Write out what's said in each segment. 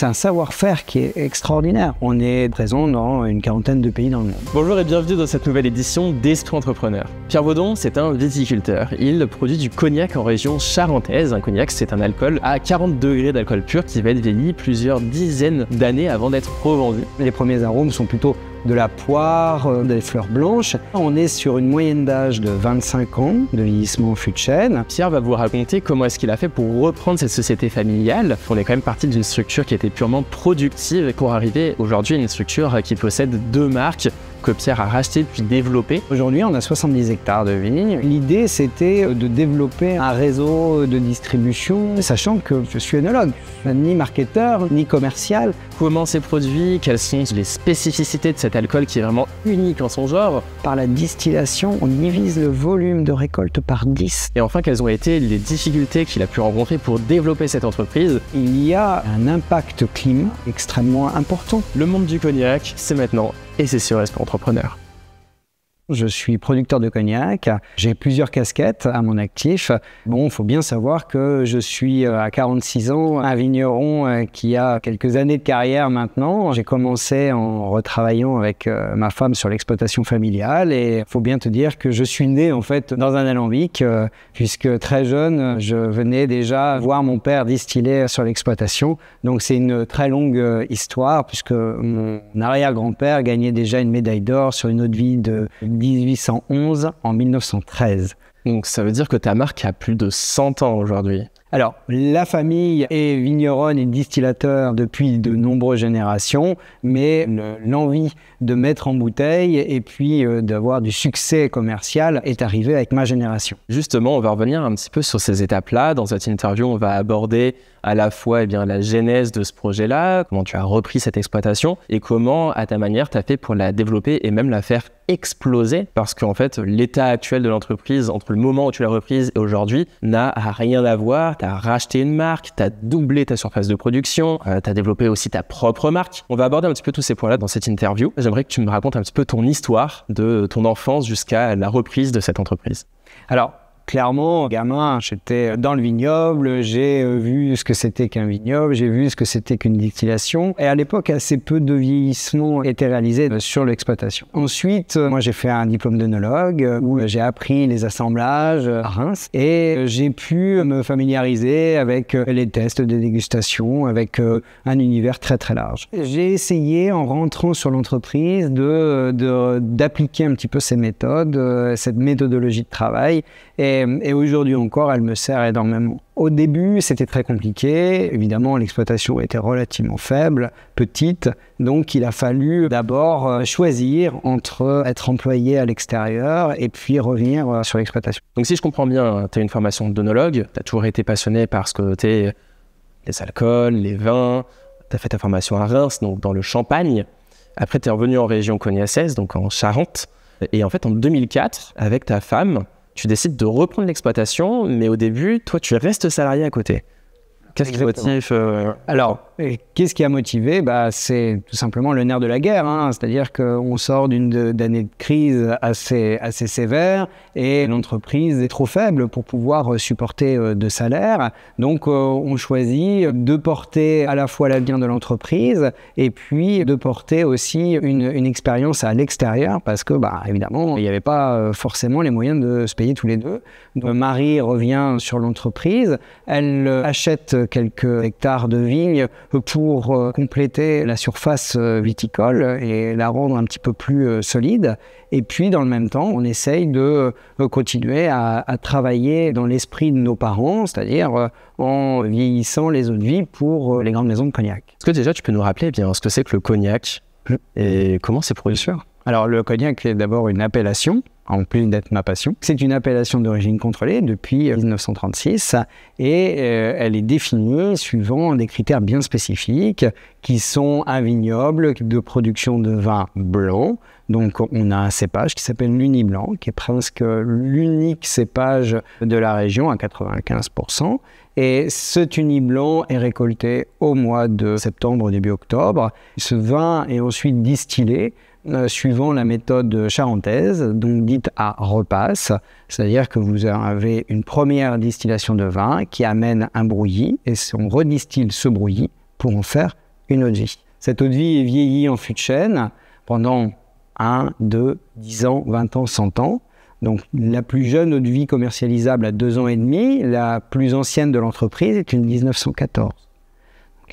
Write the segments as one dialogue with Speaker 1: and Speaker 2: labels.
Speaker 1: C'est un savoir-faire qui est extraordinaire. On est présent dans une quarantaine de pays dans le monde.
Speaker 2: Bonjour et bienvenue dans cette nouvelle édition d'Esprit Entrepreneur. Pierre Vaudon, c'est un viticulteur. Il produit du cognac en région charentaise. Un cognac, c'est un alcool à 40 degrés d'alcool pur qui va être vieilli plusieurs
Speaker 1: dizaines d'années avant d'être revendu. Les premiers arômes sont plutôt de la poire, euh, des fleurs blanches. On est sur une moyenne d'âge de 25 ans de vieillissement au
Speaker 2: Pierre va vous raconter comment est-ce qu'il a fait pour reprendre cette société familiale. On est quand même parti d'une structure qui était purement productive pour arriver aujourd'hui à une structure qui possède deux marques que Pierre
Speaker 1: a racheté puis développé. Aujourd'hui, on a 70 hectares de vignes. L'idée, c'était de développer un réseau de distribution, sachant que je suis œnologue, ni marketeur, ni commercial. Comment ces produits Quelles sont les spécificités de cet alcool qui est vraiment unique en son genre Par la distillation, on divise le volume de récolte par 10.
Speaker 2: Et enfin, quelles ont été les difficultés qu'il a pu rencontrer pour développer cette entreprise Il y a un impact
Speaker 1: climat extrêmement important. Le monde du cognac, c'est maintenant et c'est sur pour Entrepreneur. Je suis producteur de cognac, j'ai plusieurs casquettes à mon actif. Bon, il faut bien savoir que je suis euh, à 46 ans un vigneron euh, qui a quelques années de carrière maintenant. J'ai commencé en retravaillant avec euh, ma femme sur l'exploitation familiale et il faut bien te dire que je suis né en fait dans un alambic puisque très jeune, je venais déjà voir mon père distiller sur l'exploitation. Donc c'est une très longue histoire puisque mon arrière-grand-père gagnait déjà une médaille d'or sur une autre vie de 1811 en 1913. Donc ça veut dire que ta marque a
Speaker 2: plus de 100 ans aujourd'hui.
Speaker 1: Alors, la famille est vigneronne et distillateur depuis de nombreuses générations, mais l'envie de mettre en bouteille et puis euh, d'avoir du succès commercial est arrivée avec ma génération. Justement, on va revenir un
Speaker 2: petit peu sur ces étapes-là. Dans cette interview, on va aborder à la fois et eh bien, la genèse de ce projet-là, comment tu as repris cette exploitation et comment, à ta manière, tu as fait pour la développer et même la faire exploser parce qu'en fait, l'état actuel de l'entreprise, entre le moment où tu l'as reprise et aujourd'hui, n'a rien à voir tu as racheté une marque, tu as doublé ta surface de production, euh, tu as développé aussi ta propre marque. On va aborder un petit peu tous ces points-là dans cette interview. J'aimerais que tu me racontes un petit peu ton histoire
Speaker 1: de ton enfance jusqu'à la reprise de cette entreprise. Alors, clairement, gamin, j'étais dans le vignoble, j'ai euh, vu ce que c'était qu'un vignoble, j'ai vu ce que c'était qu'une distillation. Et à l'époque, assez peu de vieillissement était réalisé euh, sur l'exploitation. Ensuite, euh, moi, j'ai fait un diplôme d'œnologue où j'ai appris les assemblages à Reims et j'ai pu me familiariser avec les tests de dégustation, avec un univers très très large. J'ai essayé en rentrant sur l'entreprise de d'appliquer un petit peu ces méthodes, cette méthodologie de travail et, aujourd'hui encore, elle me sert énormément. Au début, c'était très compliqué. Évidemment, l'exploitation était relativement faible, petite. Donc, il a fallu d'abord euh, choisir entre être employé à l'extérieur et puis revenir euh, sur l'exploitation. Donc, si je comprends bien, tu as une formation
Speaker 2: donologue. Tu as toujours été passionné par ce que euh, des les alcools, les vins. Tu as fait ta formation à Reims, donc dans le Champagne. Après, tu es revenu en région cognacaise, donc en Charente. Et en fait, en 2004, avec ta femme, tu décides de reprendre l'exploitation, mais
Speaker 1: au début, toi, tu restes salarié à côté. Qu'est-ce qui motive euh, Alors, Qu'est-ce qui a motivé bah, C'est tout simplement le nerf de la guerre. Hein. C'est-à-dire qu'on sort d'une année de, crise assez, assez sévère et l'entreprise est trop faible pour pouvoir euh, supporter euh, de salaire. Donc euh, on choisit de porter à la fois l'avenir de l'entreprise et puis de porter aussi une, expérience à l'extérieur parce que, bah, évidemment, il n'y avait pas forcément les moyens de se payer tous les deux. Marie revient sur l'entreprise, elle achète quelques hectares de vignes pour euh, compléter la surface euh, viticole et la rendre un petit peu plus euh, solide. Et puis, dans le même temps, on essaye de continuer à, travailler dans l'esprit de nos parents, c'est-à-dire en vieillissant les eaux de vie pour les grandes maisons de cognac. Est-ce que déjà, tu peux nous rappeler bien, ce que c'est que le cognac et comment c'est produit Alors, le cognac est d'abord une appellation en plus d'être ma passion. C'est une appellation d'origine contrôlée depuis 1936 euh, et euh, elle est définie suivant des critères bien spécifiques qui sont un vignoble de production de vin blanc. Donc on a un cépage qui s'appelle Blanc qui est presque l'unique cépage de la région à 95%. Et cet Blanc est récolté au mois de septembre, début octobre. Ce vin est ensuite distillé euh, suivant la méthode charentaise, donc dite à repasse, c'est-à-dire que vous avez une première distillation de vin qui amène un brouillis et on redistille ce brouillis pour en faire une eau de vie. Cette eau de vie est vieillie en fût de chêne pendant 1, 2, 10 ans, 20 ans, 100 ans. Donc la plus jeune eau de vie commercialisable à 2 ans et demi, la plus ancienne de l'entreprise est une 1914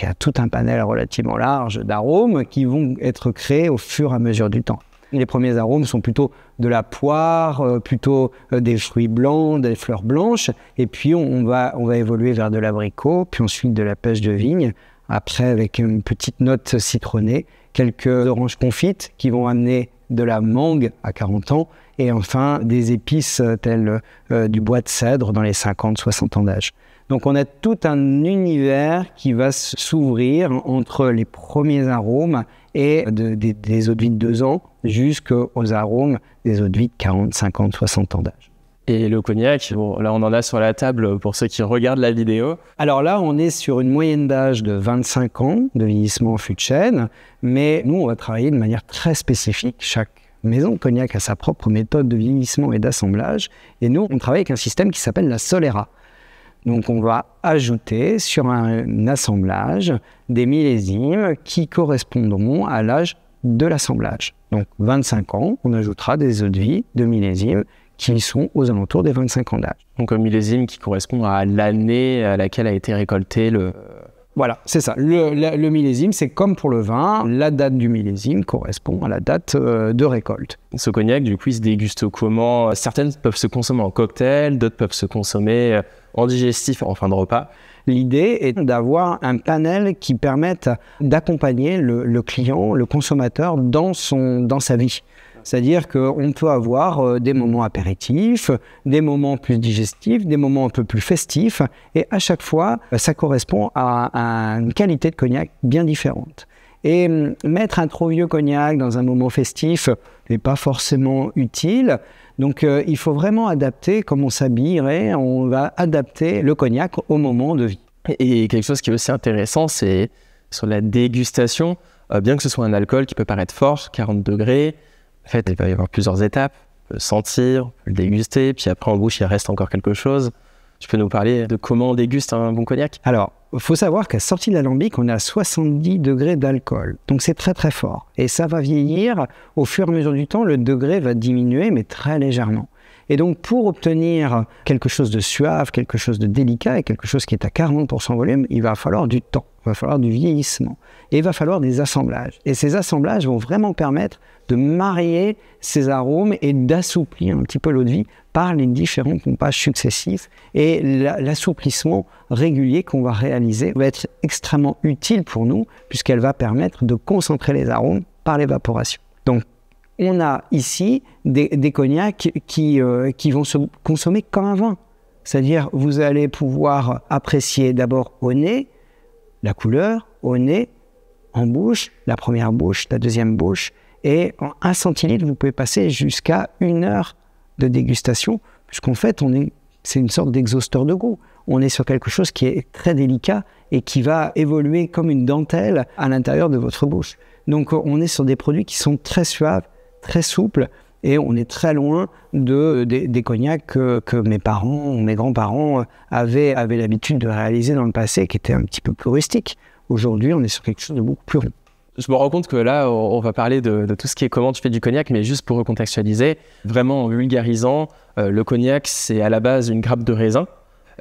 Speaker 1: il y a tout un panel relativement large d'arômes qui vont être créés au fur et à mesure du temps. Les premiers arômes sont plutôt de la poire, euh, plutôt euh, des fruits blancs, des fleurs blanches, et puis on va, on va évoluer vers de l'abricot, puis ensuite de la pêche de vigne, après avec une petite note citronnée, quelques oranges confites qui vont amener de la mangue à 40 ans, et enfin des épices telles euh, du bois de cèdre dans les 50-60 ans d'âge. Donc on a tout un univers qui va s'ouvrir entre les premiers arômes et des eaux de vie de 2 ans jusqu'aux arômes des eaux de vie de 40, 50, 60 ans d'âge.
Speaker 2: Et le cognac, là on en a sur la
Speaker 1: table pour ceux qui regardent la vidéo. Alors là, on est sur une moyenne d'âge de 25 ans de vieillissement en fût de chêne, mais nous on va travailler de manière très spécifique chaque Maison Cognac a sa propre méthode de vieillissement et d'assemblage, et nous, on travaille avec un système qui s'appelle la Solera. Donc on va ajouter sur un assemblage des millésimes qui correspondront à l'âge de l'assemblage. Donc 25 ans, on ajoutera des eaux de vie de millésimes qui sont aux alentours des 25 ans d'âge. Donc un millésime qui correspond à l'année à laquelle a été récolté le, voilà, c'est ça. Le, millésime, c'est comme pour le vin, la date du millésime correspond à la date euh, de récolte. Ce
Speaker 2: cognac, du coup, il se déguste comment Certaines peuvent se consommer en cocktail, d'autres peuvent se consommer euh,
Speaker 1: en digestif en fin de repas. L'idée est d'avoir un panel qui permette d'accompagner le, le, client, le consommateur dans, son, dans sa vie. C'est-à-dire qu'on peut avoir euh, des moments apéritifs, des moments plus digestifs, des moments un peu plus festifs, et à chaque fois, euh, ça correspond à, une qualité de cognac bien différente. Et hum, mettre un trop vieux cognac dans un moment festif n'est pas forcément utile. Donc euh, il faut vraiment adapter comme on s'habillerait, on va adapter le cognac au moment de vie. Et quelque chose qui est aussi intéressant, c'est sur la
Speaker 2: dégustation, bien que ce soit un alcool qui peut paraître fort, 40 degrés, en fait, il va y avoir plusieurs étapes. le sentir, le déguster, puis après en bouche, il reste encore quelque chose. Tu peux nous parler de comment on déguste un
Speaker 1: bon cognac Alors, il faut savoir qu'à sortie de l'alambic, on a 70 degrés d'alcool. Donc c'est très très fort. Et ça va vieillir. Au fur et à mesure du temps, le degré va diminuer, mais très légèrement. Et donc pour obtenir quelque chose de suave, quelque chose de délicat et quelque chose qui est à 40% volume, il va falloir du temps, il va falloir du vieillissement et il va falloir des assemblages. Et ces assemblages vont vraiment permettre de marier ces arômes et d'assouplir un petit peu l'eau de vie par les différents pompages successifs. Et l'assouplissement régulier qu'on va réaliser va être extrêmement utile pour nous, puisqu'elle va permettre de concentrer les arômes par l'évaporation. Donc, on a ici des, cognacs qui, euh, qui vont se consommer comme un vin. C'est-à-dire, vous allez pouvoir apprécier d'abord au nez la couleur, au nez, en bouche, la première bouche, la deuxième bouche, et en un centilitre, vous pouvez passer jusqu'à une heure de dégustation, puisqu'en fait, on est, c'est une sorte d'exhausteur de goût. On est sur quelque chose qui est très délicat et qui va évoluer comme une dentelle à l'intérieur de votre bouche. Donc, on est sur des produits qui sont très suaves, très souples, et on est très loin des, cognacs que, mes parents, mes grands-parents avaient, avaient l'habitude de réaliser dans le passé, qui étaient un petit peu plus rustiques. Aujourd'hui, on est sur quelque chose de beaucoup plus rond
Speaker 2: je me rends compte que là, on va parler de, tout ce qui est comment tu fais du cognac, mais juste pour recontextualiser, vraiment en vulgarisant, euh, le cognac, c'est à la base une grappe de raisin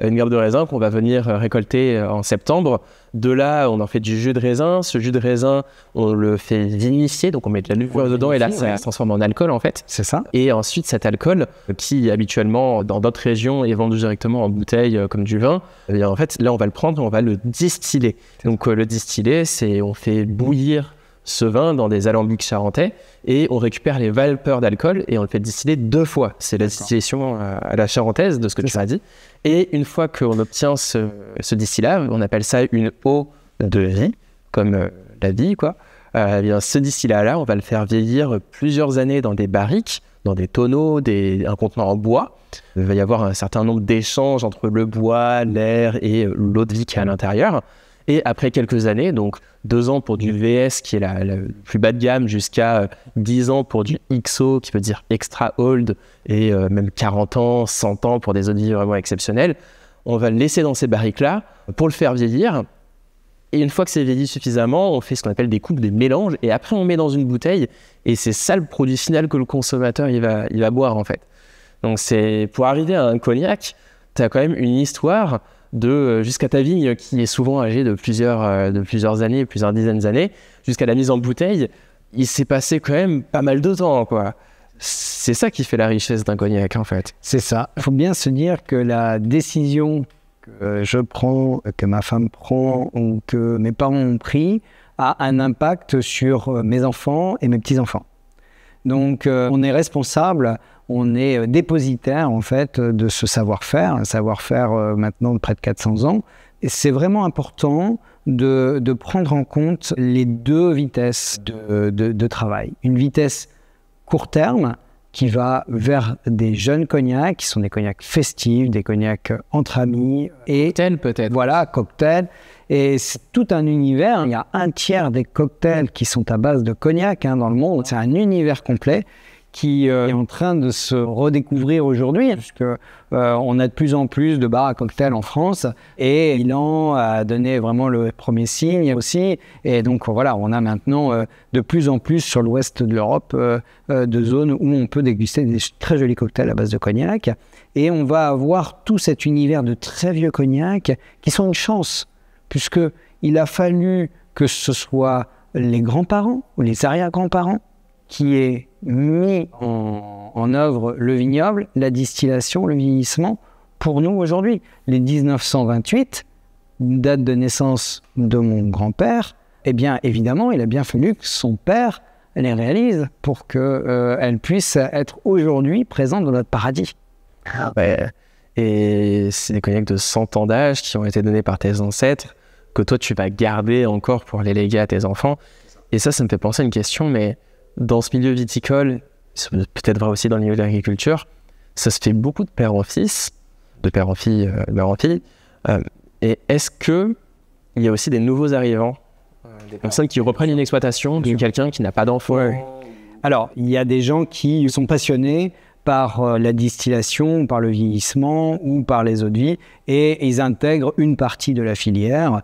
Speaker 2: une grappe de raisin qu'on va venir euh, récolter euh, en septembre. De là, on en fait du jus de raisin. Ce jus de raisin, on le fait vinifier, donc on met de la levure dedans et là, ça se transforme en alcool en fait. C'est ça. Et ensuite, cet alcool, euh, qui habituellement dans d'autres régions est vendu directement en bouteille comme du vin, eh en fait, là, on va le prendre, on va le distiller. Donc le distiller, c'est on fait bouillir ce vin dans des alambics charentais et on récupère les vapeurs d'alcool et on le fait distiller deux fois. C'est la distillation à la charentaise de ce que tu as dit. Et une fois qu'on obtient ce, ce distillat, on appelle ça une eau de vie, comme euh, la vie, quoi. Euh, eh ce distillat-là, on va le faire vieillir plusieurs années dans des barriques, dans des tonneaux, un contenant en bois. Il va y avoir un certain nombre d'échanges entre le bois, l'air et euh, l'eau de vie qui est à l'intérieur. Et après quelques années, donc deux ans pour du mm. VS qui est la, plus bas de gamme, jusqu'à 10 euh, ans pour du XO qui peut dire extra old, et euh, même 40 ans, 100 ans pour des vie vraiment exceptionnels, on va le laisser dans ces barriques-là pour le faire vieillir. Et une fois que c'est vieilli suffisamment, on fait ce qu'on appelle des coupes, des mélanges, et après on met dans une bouteille, et c'est ça le produit final que le consommateur il va, il va boire en fait. Donc c'est pour arriver à un cognac, tu as quand même une histoire euh, jusqu'à ta vigne euh, qui est souvent âgée de plusieurs, euh, de plusieurs années, plusieurs dizaines d'années, jusqu'à la mise en bouteille, il s'est passé quand même pas mal de temps, quoi.
Speaker 1: C'est ça qui fait la richesse d'un cognac, en fait. C'est ça. Il faut bien se dire que la décision que je prends, que ma femme prend ou que mes parents ont pris a un impact sur mes enfants et mes petits-enfants. Donc, on est responsable on est euh, dépositaire en fait euh, de ce savoir-faire, un savoir-faire euh, maintenant de près de 400 ans. Et c'est vraiment important de, prendre en compte les deux vitesses de, travail. Une vitesse court terme qui va vers des jeunes cognacs, qui sont des cognacs festifs, des cognacs entre amis. Et, cocktail peut-être. Voilà, cocktail. Et c'est tout un univers. Il y a un tiers des cocktails qui sont à base de cognac hein, dans le monde. C'est un univers complet qui euh, est en train de se redécouvrir aujourd'hui, puisque euh, on a de plus en plus de bars à cocktails en France, et Milan a donné vraiment le premier signe aussi, et donc voilà, on a maintenant euh, de plus en plus sur l'ouest de l'Europe de zones où on peut déguster des très jolis cocktails à base de cognac, et on va avoir tout cet univers de très vieux cognac qui sont une chance, puisque il a fallu que ce soit les grands-parents ou les arrière-grands-parents qui est mis en, œuvre le vignoble, la distillation, le vieillissement, pour nous aujourd'hui. Les 1928, date de naissance de mon grand-père, eh bien évidemment, il a bien fallu que son père les réalise pour qu'elles euh, puissent être aujourd'hui présentes dans notre paradis. Ah ouais. Et c'est des cognacs
Speaker 2: de 100 ans d'âge qui ont été donnés par tes ancêtres, que toi tu vas garder encore pour les léguer à tes enfants. Et ça, ça me fait penser à une question, mais dans ce milieu viticole, peut-être vrai aussi dans le milieu de l'agriculture, ça se fait beaucoup de père en fils, de père en fille, euh, de mère en fille. Euh, et est-ce que il y a aussi des nouveaux arrivants, des
Speaker 1: personnes qui reprennent une exploitation de quelqu'un qui n'a pas d'enfant Alors, il y a des gens qui sont passionnés par euh, la distillation, par le vieillissement ou par les eaux de vie, et ils intègrent une partie de la filière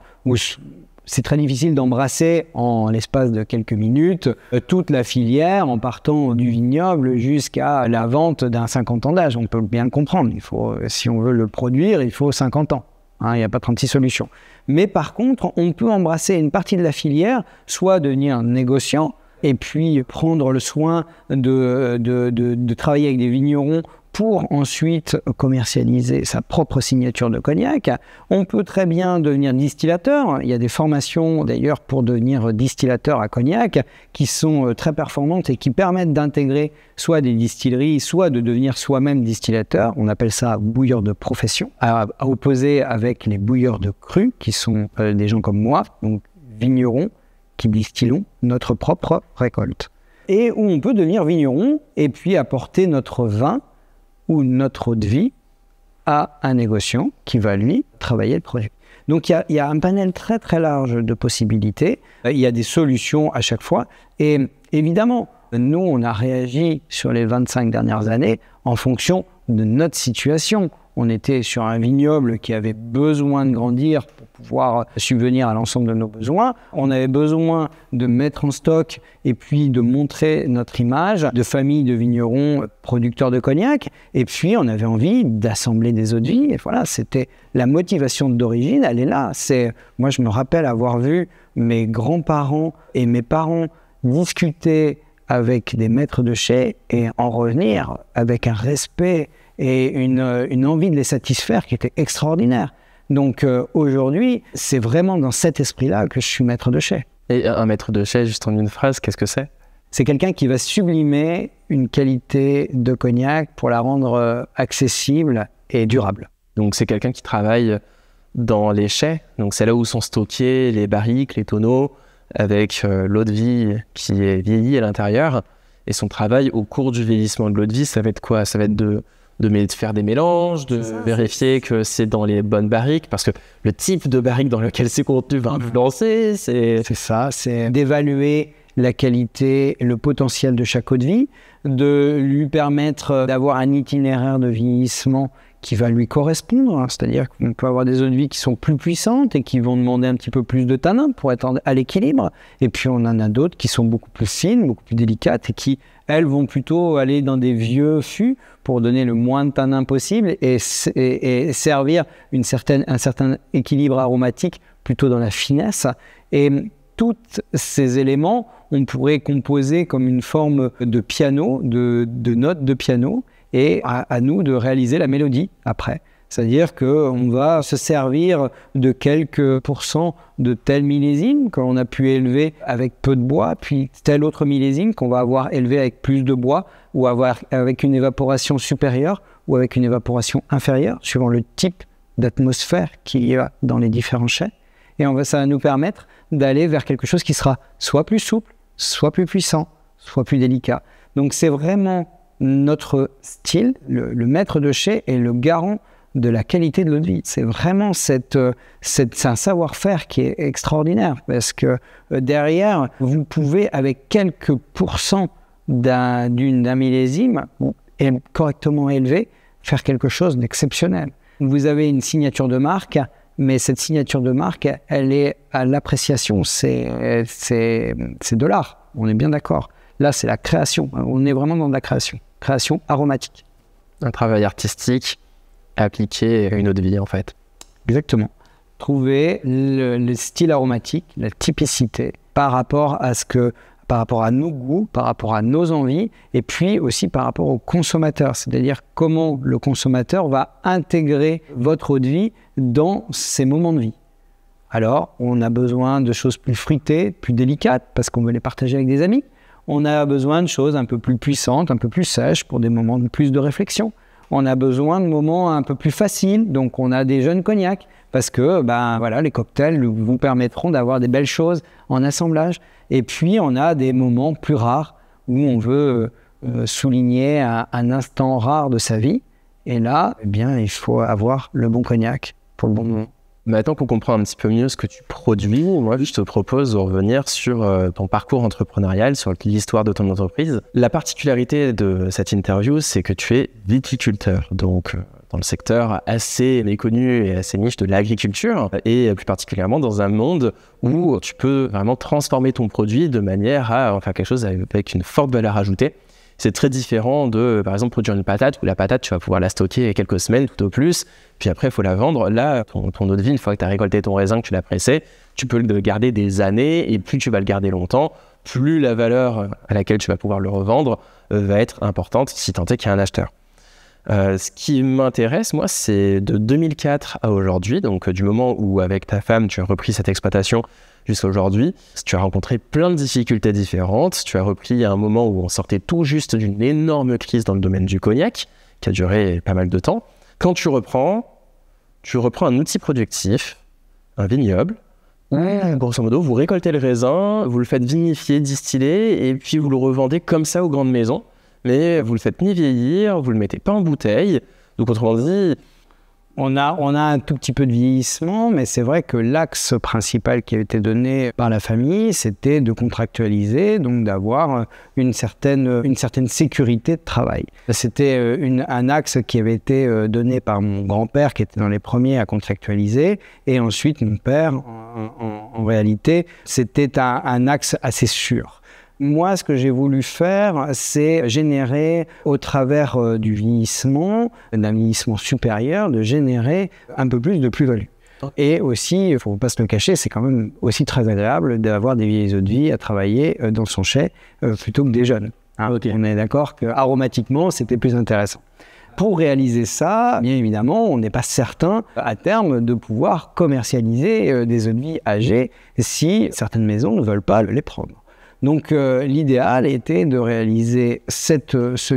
Speaker 1: c'est très difficile d'embrasser en l'espace de quelques minutes euh, toute la filière en partant du vignoble jusqu'à la vente d'un 50 ans d'âge. On peut bien comprendre. Euh, si on veut le produire, il faut 50 ans. Hein, il n'y a pas 36 solutions. Mais par contre, on peut embrasser une partie de la filière, soit devenir négociant, et puis prendre le soin de travailler avec des vignerons pour ensuite commercialiser sa propre signature de cognac. On peut très bien devenir distillateur. Il y a des formations d'ailleurs pour devenir distillateur à cognac qui sont euh, très performantes et qui permettent d'intégrer soit des distilleries, soit de devenir soi-même distillateur. On appelle ça bouilleur de profession, à, opposer avec les bouilleurs de cru qui sont euh, des gens comme moi, donc vignerons qui distillons notre propre récolte. Et où on peut devenir vigneron et puis apporter notre vin ou notre eau de vie à un négociant qui va lui travailler le projet. Donc il y, y, a un panel très très large de possibilités, il y a des solutions à chaque fois et évidemment, nous on a réagi sur les 25 dernières années en fonction de notre situation. On était sur un vignoble qui avait besoin de grandir pouvoir subvenir à l'ensemble de nos besoins. On avait besoin de mettre en stock et puis de montrer notre image de famille de vignerons producteurs de cognac. Et puis, on avait envie d'assembler des eaux de vie. Et voilà, c'était la motivation d'origine, elle est là. C'est, moi, je me rappelle avoir vu mes grands-parents et mes parents discuter avec des maîtres de chez et en revenir avec un respect et une envie de les satisfaire qui était extraordinaire. Donc euh, aujourd'hui, c'est vraiment dans cet esprit-là que je suis maître de chais. Et un maître de chais, juste en une phrase, qu'est-ce que c'est C'est quelqu'un qui va sublimer une qualité de cognac pour la rendre euh, accessible et durable. Donc c'est quelqu'un qui
Speaker 2: travaille dans les chais, donc c'est là où sont stockés les barriques, les tonneaux, avec euh, l'eau de vie qui est vieillie à l'intérieur. Et son travail au cours du vieillissement de l'eau de vie, ça va être quoi Ça va être de de, faire des mélanges, de vérifier que c'est dans les
Speaker 1: bonnes barriques, parce que le type de barrique dans lequel mmh. c'est contenu va influencer, c'est... ça, c'est d'évaluer la qualité, le potentiel de chaque eau de vie, de lui permettre d'avoir un itinéraire de vieillissement qui va lui correspondre. Hein. C'est-à-dire qu'on peut avoir des zones de vie qui sont plus puissantes et qui vont demander un petit peu plus de tanin pour être à l'équilibre. Et puis on en a d'autres qui sont beaucoup plus fines, beaucoup plus délicates et qui, elles, vont plutôt aller dans des vieux fûts pour donner le moins de tanin possible et, servir une certaine, un certain équilibre aromatique plutôt dans la finesse. Et tous ces éléments, on pourrait composer comme une forme de piano, de notes de piano et à, nous de réaliser la mélodie après. C'est-à-dire qu'on va se servir de quelques pourcents de tel millésime qu'on a pu élever avec peu de bois, puis tel autre millésime qu'on va avoir élevé avec plus de bois, ou avoir avec une évaporation supérieure, ou avec une évaporation inférieure, suivant le type d'atmosphère qu'il y a dans les différents chais. Et on va, ça va nous permettre d'aller vers quelque chose qui sera soit plus souple, soit plus puissant, soit plus délicat. Donc c'est vraiment notre style, le, maître de chez est le garant de la qualité de notre vie. C'est vraiment cette, euh, un savoir-faire qui est extraordinaire parce que euh, derrière, vous pouvez, avec quelques pourcents d'un millésime correctement élevé, faire quelque chose d'exceptionnel. Vous avez une signature de marque, mais cette signature de marque, elle est à l'appréciation. C'est de l'art, on est bien d'accord. Là, c'est la création. On est vraiment dans la création création aromatique. Un travail artistique appliqué à une autre vie, en fait. Exactement. Trouver le, style aromatique, la typicité, par rapport à ce que par rapport à nos goûts, par rapport à nos envies, et puis aussi par rapport au consommateur, c'est-à-dire comment le consommateur va intégrer votre eau de vie dans ses moments de vie. Alors, on a besoin de choses plus fruitées, plus délicates, parce qu'on veut les partager avec des amis. On a besoin de choses un peu plus puissantes, un peu plus sèches pour des moments de plus de réflexion. On a besoin de moments un peu plus faciles, donc on a des jeunes cognacs parce que ben voilà, les cocktails vous permettront d'avoir des belles choses en assemblage. Et puis on a des moments plus rares où on veut euh, souligner un, instant rare de sa vie. Et là, eh bien, il faut avoir le bon cognac
Speaker 2: pour le bon moment. Maintenant qu'on comprend un petit peu mieux ce que tu produis, moi je te propose de revenir sur euh, ton parcours entrepreneurial, sur l'histoire de ton entreprise. La particularité de cette interview, c'est que tu es viticulteur, donc euh, dans le secteur assez méconnu et assez niche de l'agriculture, et plus particulièrement dans un monde où tu peux vraiment transformer ton produit de manière à en faire quelque chose avec une forte valeur ajoutée. C'est très différent de, par exemple, produire une patate, où la patate, tu vas pouvoir la stocker quelques semaines tout au plus, puis après, il faut la vendre. Là, ton, ton eau de vie, une fois que tu as récolté ton raisin, que tu l'as pressé, tu peux le garder des années, et plus tu vas le garder longtemps, plus la valeur à laquelle tu vas pouvoir le revendre euh, va être importante, si tant est qu'il y a un acheteur. Euh, ce qui m'intéresse, moi, c'est de 2004 à aujourd'hui, donc euh, du moment où avec ta femme, tu as repris cette exploitation jusqu'à aujourd'hui. Tu as rencontré plein de difficultés différentes. Tu as repris à un moment où on sortait tout juste d'une énorme crise dans le domaine du cognac, qui a duré pas mal de temps. Quand tu reprends, tu reprends un outil productif, un vignoble, où, grosso modo, vous récoltez le raisin, vous le faites vinifier, distiller, et puis vous le revendez comme ça aux grandes maisons. Mais vous le faites
Speaker 1: ni vieillir, vous le mettez pas en bouteille. Donc, autrement dit, on a, on a un tout petit peu de vieillissement, mais c'est vrai que l'axe principal qui a été donné par la famille, c'était de contractualiser, donc d'avoir euh, une certaine, euh, une certaine sécurité de travail. C'était euh, un axe qui avait été donné par mon grand-père, qui était dans les premiers à contractualiser, et ensuite mon père, en, réalité, c'était un axe assez sûr. Moi, ce que j'ai voulu faire, c'est générer, au travers euh, du vieillissement, d'un vieillissement supérieur, de générer un peu plus de plus-value. Et aussi, il ne faut pas se le cacher, c'est quand même aussi très agréable d'avoir des vieilles eaux de vie à travailler euh, dans son chai euh, plutôt que des jeunes. Hein. On est d'accord qu'aromatiquement, aromatiquement, c'était plus intéressant. Pour réaliser ça, bien évidemment, on n'est pas certain à terme de pouvoir commercialiser des eaux de vie âgées si certaines maisons ne veulent pas les prendre. Donc euh, l'idéal était de réaliser cette, euh, ce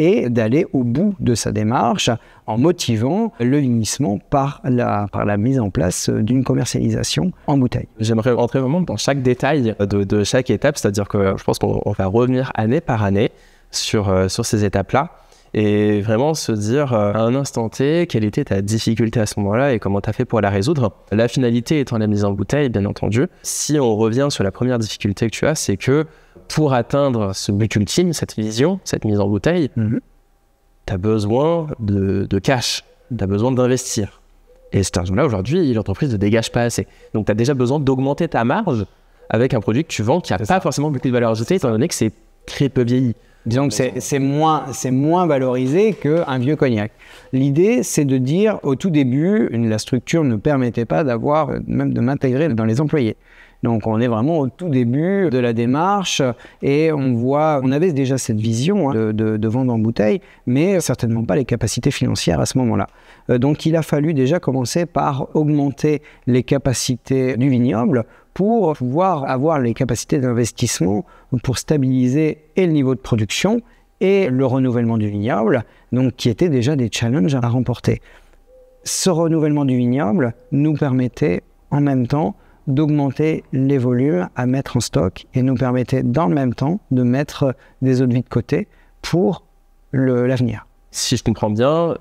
Speaker 1: et d'aller au bout de sa démarche en motivant le vieillissement par la, mise en place d'une commercialisation en bouteille. J'aimerais rentrer vraiment dans chaque
Speaker 2: détail de, chaque étape, c'est-à-dire que je pense qu'on va revenir année par année sur, euh, sur ces étapes-là et vraiment se dire euh, à un instant T quelle était ta difficulté à ce moment-là et comment tu as fait pour la résoudre. La finalité étant la mise en bouteille, bien entendu. Si on revient sur la première difficulté que tu as, c'est que pour atteindre ce but ultime, cette vision, cette mise en bouteille, mhm. tu as besoin de, cash, tu as besoin d'investir. Et un jour là aujourd'hui, l'entreprise ne dégage pas assez. Donc tu as déjà besoin d'augmenter ta marge
Speaker 1: avec un produit que tu vends qui n'a pas forcément beaucoup de valeur ajoutée, étant donné que c'est très peu vieilli. Disons que c'est moins, moins valorisé qu'un vieux cognac. L'idée, c'est de dire, au tout début, la structure ne permettait pas d'avoir, même de m'intégrer dans les employés. Donc on est vraiment au tout début de la démarche et on voit, on avait déjà cette vision hein, de, de, de vendre en bouteille, mais certainement pas les capacités financières à ce moment-là. Euh, donc il a fallu déjà commencer par augmenter les capacités du vignoble pour pouvoir avoir les capacités d'investissement pour stabiliser et le niveau de production et le renouvellement du vignoble, donc qui étaient déjà des challenges à remporter. Ce renouvellement du vignoble nous permettait en même temps d'augmenter les volumes à mettre en stock et nous permettait dans le même temps de mettre des eaux de vie de côté pour l'avenir.
Speaker 2: Si je comprends bien,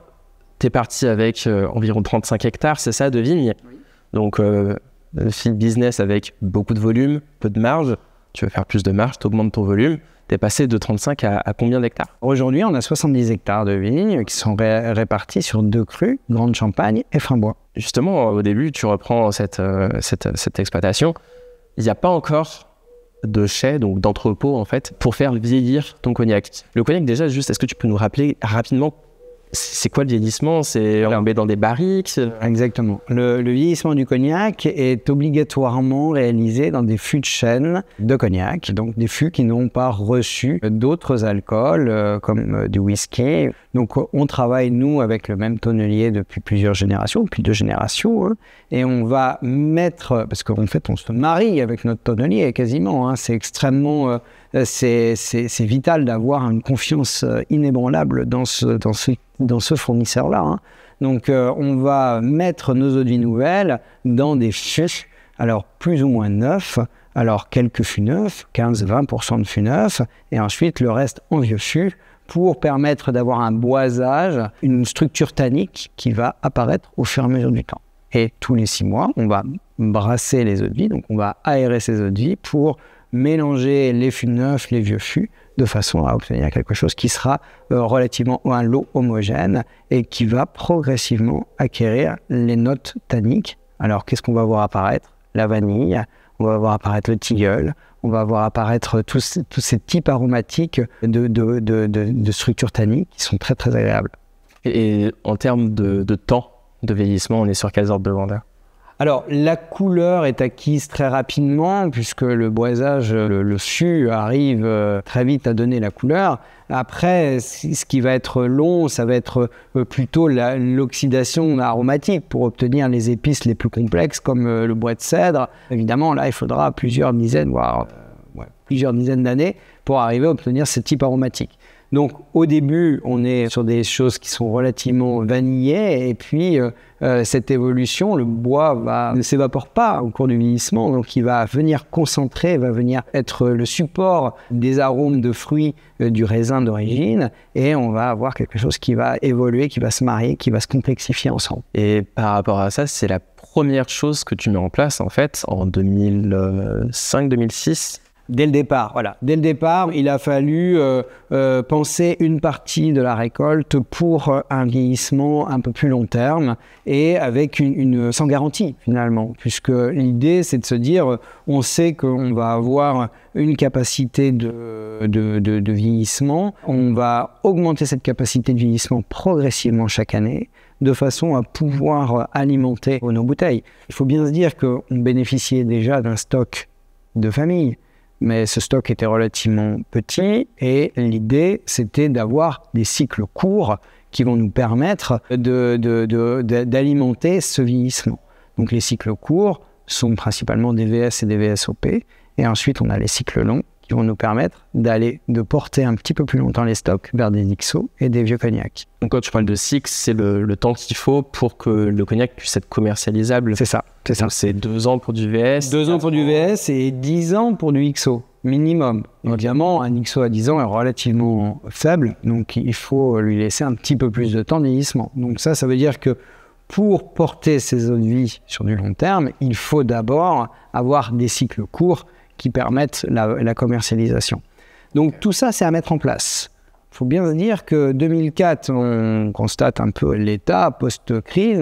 Speaker 2: tu es parti avec euh, environ 35 hectares, c'est ça, de vignes Donc euh, euh, le business avec beaucoup de volume, peu de marge, tu veux faire plus de marge, tu augmentes ton volume, tu es passé de 35 à, combien d'hectares
Speaker 1: Aujourd'hui, on a 70 hectares de vignes qui sont répartis sur deux crues, Grande Champagne et Frambois. Justement, au début, tu reprends cette, euh, cette, euh, cette exploitation. Il n'y a pas
Speaker 2: encore de chais, donc d'entrepôt en fait, pour faire vieillir ton cognac. Le cognac, déjà, juste, est-ce que tu peux nous rappeler rapidement c'est quoi le vieillissement C'est on dans des barriques
Speaker 1: Exactement. Le, vieillissement du cognac est obligatoirement réalisé dans des fûts de chêne de cognac, donc des fûts qui n'ont pas reçu d'autres alcools euh, comme euh, du whisky. Donc on travaille nous avec le même tonnelier depuis plusieurs générations, depuis deux générations, hein, et on va mettre parce qu'en fait on se marie avec notre tonnelier quasiment. Hein. c'est extrêmement euh, euh, c'est vital d'avoir une confiance euh, inébranlable dans ce, fournisseur-là. Hein. Donc, euh, on va mettre nos eaux de vie nouvelles dans des fûts, alors plus ou moins neufs, alors quelques fûts neufs, 15-20% de fûts neufs, et ensuite le reste en vieux fûts pour permettre d'avoir un boisage, une structure tannique qui va apparaître au fur et à mesure du temps. Et tous les six mois, on va brasser les eaux de vie, donc on va aérer ces eaux de vie pour mélanger les fûts neufs, les vieux fûts, de façon à obtenir quelque chose qui sera euh, relativement un lot homogène et qui va progressivement acquérir les notes tanniques. Alors qu'est-ce qu'on va voir apparaître La vanille, on va voir apparaître le tilleul, on va voir apparaître tous, ces types aromatiques de, structures tanniques qui sont très très agréables. Et en termes de, temps de vieillissement,
Speaker 2: on est sur quels ordres de vendeur
Speaker 1: alors, la couleur est acquise très rapidement, puisque le boisage, le, su, arrive euh, très vite à donner la couleur. Après, ce qui va être long, ça va être euh, plutôt l'oxydation aromatique pour obtenir les épices les plus complexes, comme euh, le bois de cèdre. Évidemment, là, il faudra plusieurs dizaines, voire plusieurs dizaines d'années pour arriver à obtenir ce type aromatique. Donc, au début, on est sur des choses qui sont relativement vanillées, et puis euh, cette évolution, le bois ne s'évapore pas au cours du vieillissement, donc il va venir concentrer, va venir être le support des arômes de fruits euh, du raisin d'origine, et on va avoir quelque chose qui va évoluer, qui va se marier, qui va se complexifier ensemble. Et par rapport à ça, c'est la
Speaker 2: première chose que tu mets en place en fait en 2005-2006
Speaker 1: dès le départ. Voilà, dès le départ, il a fallu euh, euh, penser une partie de la récolte pour euh, un vieillissement un peu plus long terme et avec une, sans garantie finalement, puisque l'idée c'est de se dire, on sait qu'on va avoir une capacité de, de vieillissement, on va augmenter cette capacité de vieillissement progressivement chaque année de façon à pouvoir alimenter nos bouteilles. Il faut bien se dire qu'on bénéficiait déjà d'un stock de famille mais ce stock était relativement petit et l'idée c'était d'avoir des cycles courts qui vont nous permettre d'alimenter ce vieillissement. Donc les cycles courts sont principalement des VS et des VSOP et ensuite on a les cycles longs qui vont nous permettre d'aller, de porter un petit peu plus longtemps les stocks vers des XO et des vieux cognacs.
Speaker 2: Donc quand tu parles de six, c'est le, temps qu'il faut pour que le cognac
Speaker 1: puisse être commercialisable. C'est ça, c'est ça. C'est deux ans pour du VS. Deux ans pour du VS et dix ans pour du XO minimum. Évidemment, un XO à 10 ans est relativement faible, donc il faut lui laisser un petit peu plus de temps de Donc ça, ça veut dire que pour porter ses zones de vie sur du long terme, il faut d'abord avoir des cycles courts qui permettent la, commercialisation. Donc tout ça, c'est à mettre en place. Il faut bien dire que 2004, on constate un peu l'état post-crise,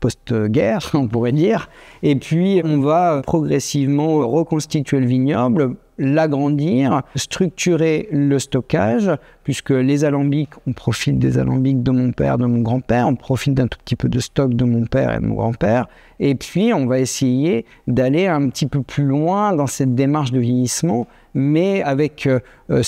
Speaker 1: post-guerre, on pourrait dire. Et puis, on va progressivement reconstituer le vignoble l'agrandir, structurer le stockage, puisque les alambics, on profite des alambics de mon père, de mon grand-père, on profite d'un tout petit peu de stock de mon père et de mon grand-père, et puis on va essayer d'aller un petit peu plus loin dans cette démarche de vieillissement, mais avec, euh, euh,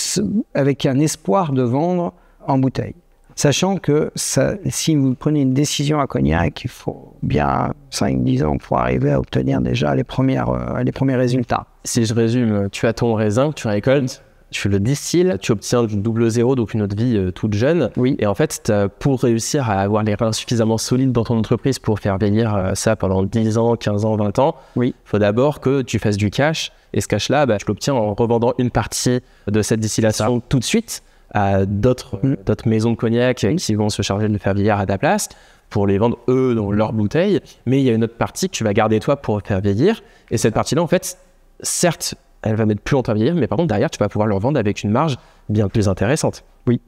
Speaker 1: avec un espoir de vendre en bouteille. Sachant que si vous prenez une décision à Cognac, il faut bien 5-10 ans pour arriver à obtenir déjà les, premières, euh, les premiers résultats. Si je
Speaker 2: résume, tu as ton raisin, tu récoltes, tu le distilles, tu obtiens du double zéro, donc une autre vie euh, toute jeune. Oui. Et en fait, pour réussir à avoir les reins suffisamment solides dans ton entreprise pour faire venir euh, ça pendant 10 ans, 15 ans, 20 ans, il faut d'abord que tu fasses du cash. Et ce cash-là, bah, tu l'obtiens en revendant une partie de cette distillation tout de suite à mm. d'autres maisons de cognac qui vont se charger de le faire vieillir à ta place pour les vendre eux dans leur bouteille, mais il y a une autre partie que tu vas garder toi pour faire vieillir. Et cette partie-là, en fait, certes, elle va mettre plus longtemps à vieillir, mais par contre, derrière, tu vas pouvoir leur vendre avec une marge bien plus intéressante. Oui.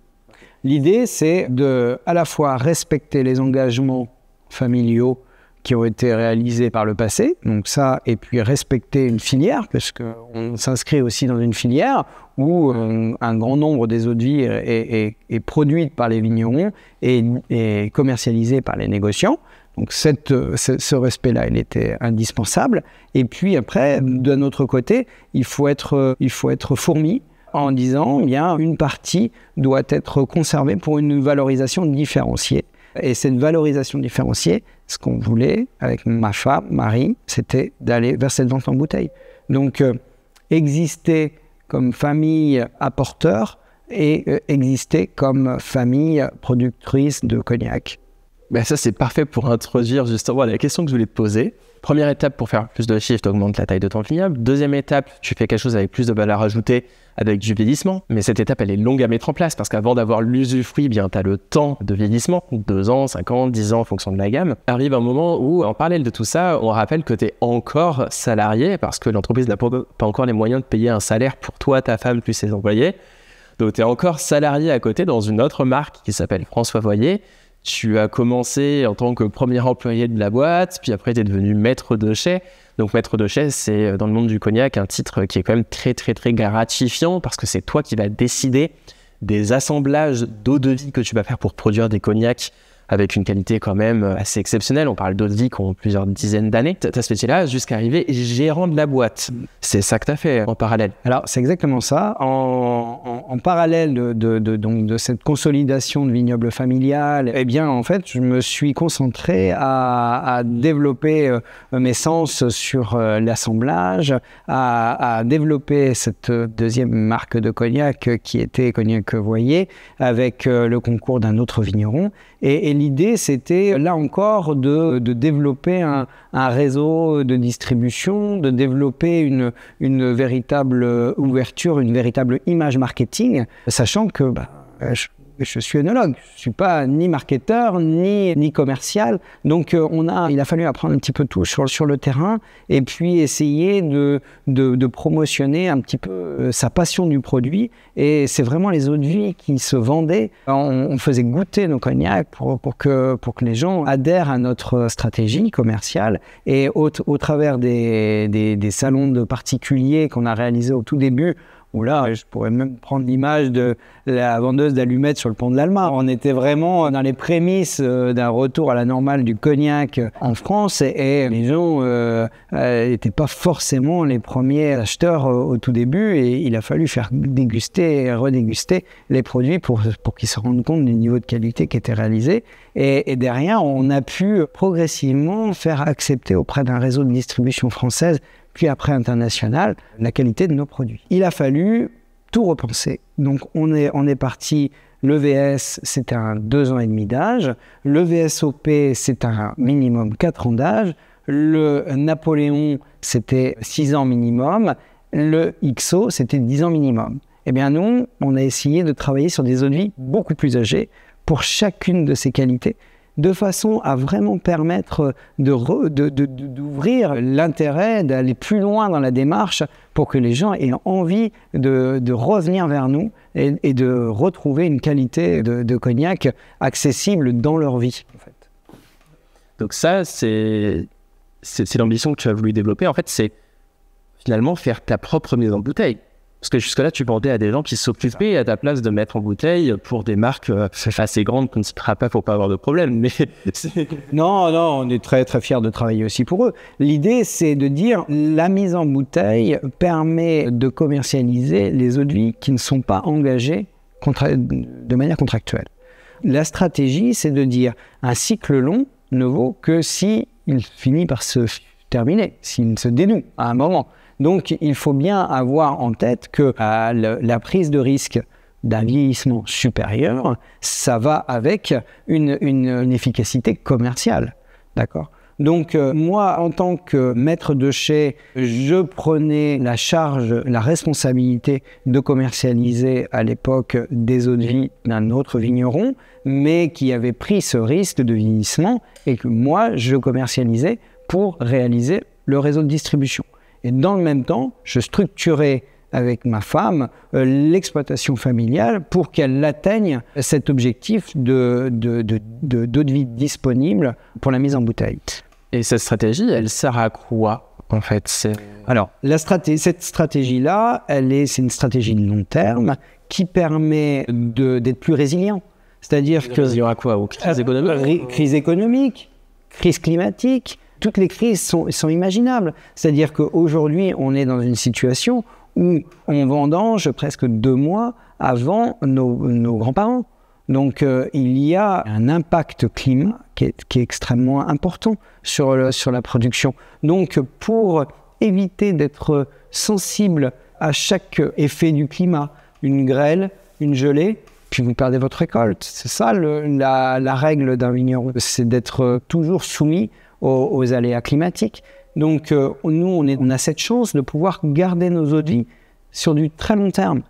Speaker 1: L'idée, c'est de à la fois respecter les engagements familiaux qui ont été réalisées par le passé, donc ça, et puis respecter une filière, parce qu'on s'inscrit aussi dans une filière où euh, un grand nombre des eaux de vie est, est, produite par les vignerons et, commercialisée par les négociants. Donc euh, ce, respect-là, il était indispensable. Et puis après, d'un autre côté, il faut être, euh, il faut être fourmi en disant, eh bien, une partie doit être conservée pour une valorisation différenciée. Et cette valorisation différenciée, ce qu'on voulait avec ma femme, Marie, c'était d'aller vers cette vente en bouteille. Donc, euh, exister comme famille apporteur et euh, exister comme famille productrice de cognac. Ben, ça, c'est parfait pour introduire justement
Speaker 2: la question que je voulais te poser. Première étape pour faire plus de chiffres, tu augmentes la taille de ton clignable. Deuxième étape, tu fais quelque chose avec plus de valeur ajoutée, avec du vieillissement. Mais cette étape, elle est longue à mettre en place parce qu'avant d'avoir l'usufruit, eh bien, tu as le temps de vieillissement, 2 ans, 5 ans, 10 ans en fonction de la gamme. Arrive un moment où, en parallèle de tout ça, on rappelle que tu es encore salarié parce que l'entreprise n'a pas encore les moyens de payer un salaire pour toi, ta femme, plus ses employés. Donc tu es encore salarié à côté dans une autre marque qui s'appelle François Voyer tu as commencé en tant que premier employé de la boîte, puis après tu es devenu maître de chais. Donc maître de chais, c'est euh, dans le monde du cognac un titre qui est quand même très très très gratifiant parce que c'est toi qui vas décider des assemblages d'eau de vie que tu vas faire pour produire des cognacs avec une qualité quand même euh, assez exceptionnelle. On parle d'autres vies qui ont plusieurs dizaines d'années. Tu as ce métier-là jusqu'à arriver gérant de la boîte. C'est ça que tu as fait
Speaker 1: en parallèle. Alors, c'est exactement ça. En, parallèle de, donc de cette consolidation de vignoble familial, eh bien, en fait, je me suis concentré à, développer euh, mes sens sur euh, l'assemblage, à, à, développer cette deuxième marque de cognac qui était Cognac Voyer avec le concours d'un autre vigneron. Et, l'idée, c'était là encore de, développer un, réseau de distribution, de développer une, véritable ouverture, une véritable image marketing, sachant que bah, euh, je suis œnologue, je ne suis pas ni marketeur, ni, commercial. Donc, euh, on a, il a fallu apprendre un petit peu tout sur, le terrain et puis essayer de, promotionner un petit peu euh, sa passion du produit. Et c'est vraiment les eaux de vie qui se vendaient. On, faisait goûter nos cognacs pour, que, les gens adhèrent à notre stratégie commerciale. Et au, travers des, des salons de particuliers qu'on a réalisés au tout début, ou là, je pourrais même prendre l'image de la vendeuse d'allumettes sur le pont de l'Alma. On était vraiment dans les prémices euh, d'un retour à la normale du cognac en France et, les gens n'étaient euh, euh, pas forcément les premiers acheteurs au, tout début et il a fallu faire déguster et redéguster les produits pour, pour qu'ils se rendent compte du niveau de qualité qui était réalisé. et derrière, on a pu progressivement faire accepter auprès d'un réseau de distribution française puis après international, la qualité de nos produits. Il a fallu tout repenser. Donc on est, on est parti, l'EVS, c'est un 2 ans et demi d'âge, le VSOP, c'est un minimum 4 ans d'âge, le Napoléon, c'était 6 ans minimum, le XO, c'était 10 ans minimum. Eh bien nous, on a essayé de travailler sur des zones vie beaucoup plus âgées pour chacune de ces qualités de façon à vraiment permettre d'ouvrir de, de, l'intérêt, d'aller plus loin dans la démarche pour que les gens aient envie de, de revenir vers nous et, de retrouver une qualité de, cognac accessible dans leur vie. En fait.
Speaker 2: Donc ça, c'est l'ambition que tu as voulu développer. En fait, c'est finalement faire ta propre mise en bouteille. Parce que jusque-là, tu portais à des gens qui s'occupaient à ta place de mettre en bouteille pour des marques
Speaker 1: euh, assez grandes qu'on ne citera pas pour pas avoir de problème. Mais non, non, on est très très fiers de travailler aussi pour eux. L'idée, c'est de dire la mise en bouteille permet de commercialiser les eaux de vie qui ne sont pas engagées de manière contractuelle. La stratégie, c'est de dire un cycle long ne vaut que si il finit par se terminer, s'il se dénoue à un moment. Donc il faut bien avoir en tête que euh, la prise de risque d'un vieillissement supérieur, ça va avec une, efficacité commerciale. D'accord donc euh, moi, en tant que maître de chez, je prenais la charge, la responsabilité de commercialiser à l'époque des eaux de vie d'un autre vigneron, mais qui avait pris ce risque de vieillissement et que moi, je commercialisais pour réaliser le réseau de distribution. Et dans le même temps, je structurais avec ma femme euh, l'exploitation familiale pour qu'elle atteigne cet objectif de, de, de, vie disponible pour la mise en bouteille. Et cette stratégie, elle sert à quoi en fait Alors, cette stratégie-là, elle est, c'est une stratégie de long terme qui permet d'être plus résilient. C'est-à-dire que... y aura quoi euh, Crise économique, crise climatique, toutes les crises sont, sont imaginables. C'est-à-dire qu'aujourd'hui, on est dans une situation où on vendange presque deux mois avant nos, grands-parents. Donc euh, il y a un impact climat qui est, extrêmement important sur, sur la production. Donc pour éviter d'être sensible à chaque effet du climat, une grêle, une gelée, puis vous perdez votre récolte. C'est ça la, la, règle d'un vigneron, c'est d'être toujours soumis aux, aléas climatiques. Donc euh, nous, on, a cette chance de pouvoir garder nos audits sur du très long terme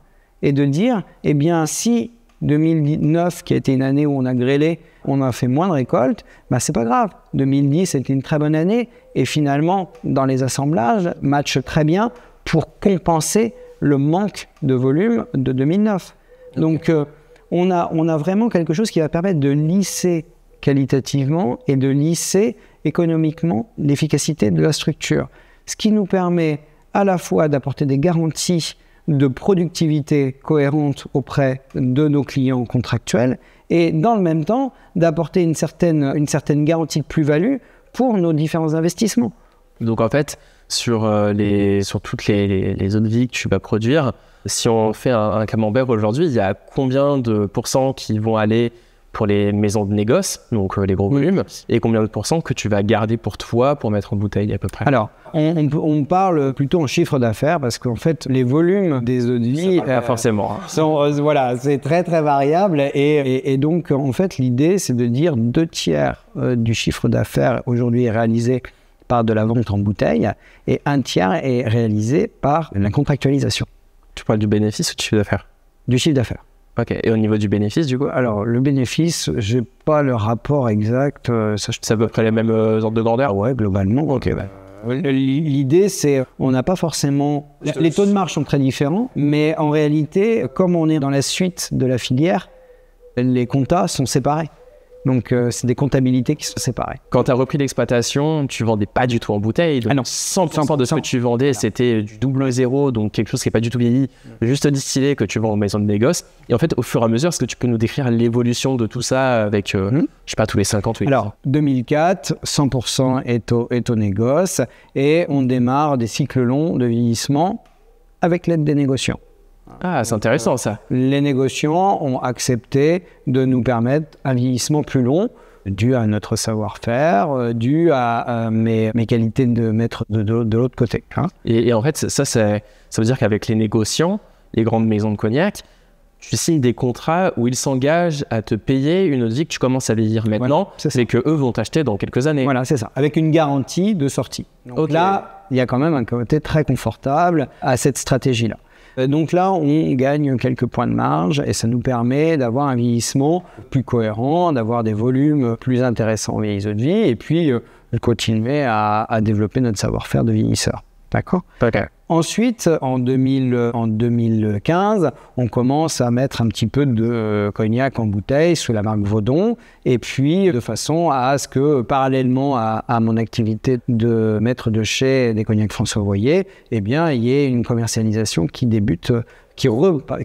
Speaker 1: et de dire, eh bien, si 2009, qui a été une année où on a grêlé, on a fait moins de récoltes, bah, c'est pas grave. 2010, c'était une très bonne année et finalement, dans les assemblages, match très bien pour compenser le manque de volume de 2009. Donc, euh, on, a, on a vraiment quelque chose qui va permettre de lisser qualitativement et de lisser économiquement l'efficacité de la structure. Ce qui nous permet à la fois d'apporter des garanties de productivité cohérente auprès de nos clients contractuels et dans le même temps d'apporter une certaine, une certaine garantie de plus-value pour nos différents investissements.
Speaker 2: Donc en fait, sur, euh, les, sur toutes les, zones de vie que tu vas produire, si on fait un, un camembert aujourd'hui, il y a combien de pourcents qui vont aller pour les maisons de négoce, donc euh, les gros volumes, bah. et combien de pourcents que tu vas garder pour toi pour mettre en bouteille à peu près Alors,
Speaker 1: on, parle plutôt en chiffre d'affaires parce qu'en fait, les volumes des eaux de vie. forcément. Hein. Sont, euh, voilà, c'est très très variable. Et, et donc, en fait, l'idée, c'est de dire deux tiers euh, du chiffre d'affaires aujourd'hui est réalisé par de la vente en bouteille et un tiers est réalisé par la contractualisation. Tu parles du bénéfice ou du chiffre d'affaires Du chiffre d'affaires et au niveau du bénéfice, du coup Alors, le bénéfice, j'ai pas le rapport exact. Euh, ça, c'est à peu près les mêmes euh, ordres de grandeur ah Ouais, globalement. Ok, bah. L'idée, c'est on n'a pas forcément. Les taux de marge sont très différents, mais en réalité, comme on est dans la suite de la filière, les comptes sont séparés. Donc, euh, c'est des comptabilités qui se séparaient. Quand tu as repris l'exploitation,
Speaker 2: tu vendais pas du tout en bouteille. Alors ah non, 100%, de ce que tu vendais, c'était du double zéro, donc quelque chose qui n'est pas du tout vieilli, juste distillé que tu vends en maison de négoce. Et en fait, au fur et à mesure, est-ce que tu peux nous décrire l'évolution de tout ça avec, je euh, ne hmm. je sais pas, tous les 58 ans Alors,
Speaker 1: 2004, 100% hmm. est au, est au négoce et on démarre des cycles longs de vieillissement avec l'aide des négociants. Ah, c'est intéressant ça. Euh, les négociants ont accepté de nous permettre un vieillissement plus long dû à notre savoir-faire, euh, dû à, euh, mes, qualités de maître de, l'autre côté. Hein. Et, en fait, ça, ça veut dire
Speaker 2: qu'avec les négociants, les grandes maisons de cognac, tu signes des contrats où ils s'engagent à te payer une vie que tu commences à vieillir maintenant et c'est que eux vont t'acheter dans quelques années. Voilà, c'est ça. Avec
Speaker 1: une garantie de sortie. Donc là, il y a quand même un côté très confortable à cette stratégie-là. Euh, donc là, on gagne quelques points de marge et ça nous permet d'avoir un vieillissement plus cohérent, d'avoir des volumes plus intéressants vieillis de vie et puis euh, de continuer à, à développer notre savoir-faire de vieillisseur. D'accord Ensuite, en, 2000, en 2015, on commence à mettre un petit peu de euh, cognac en bouteille sous la marque Vaudon. Et puis, de façon à ce que, parallèlement à, mon activité de maître de chez des cognacs François Voyer, eh bien, il y ait une commercialisation qui débute, qui,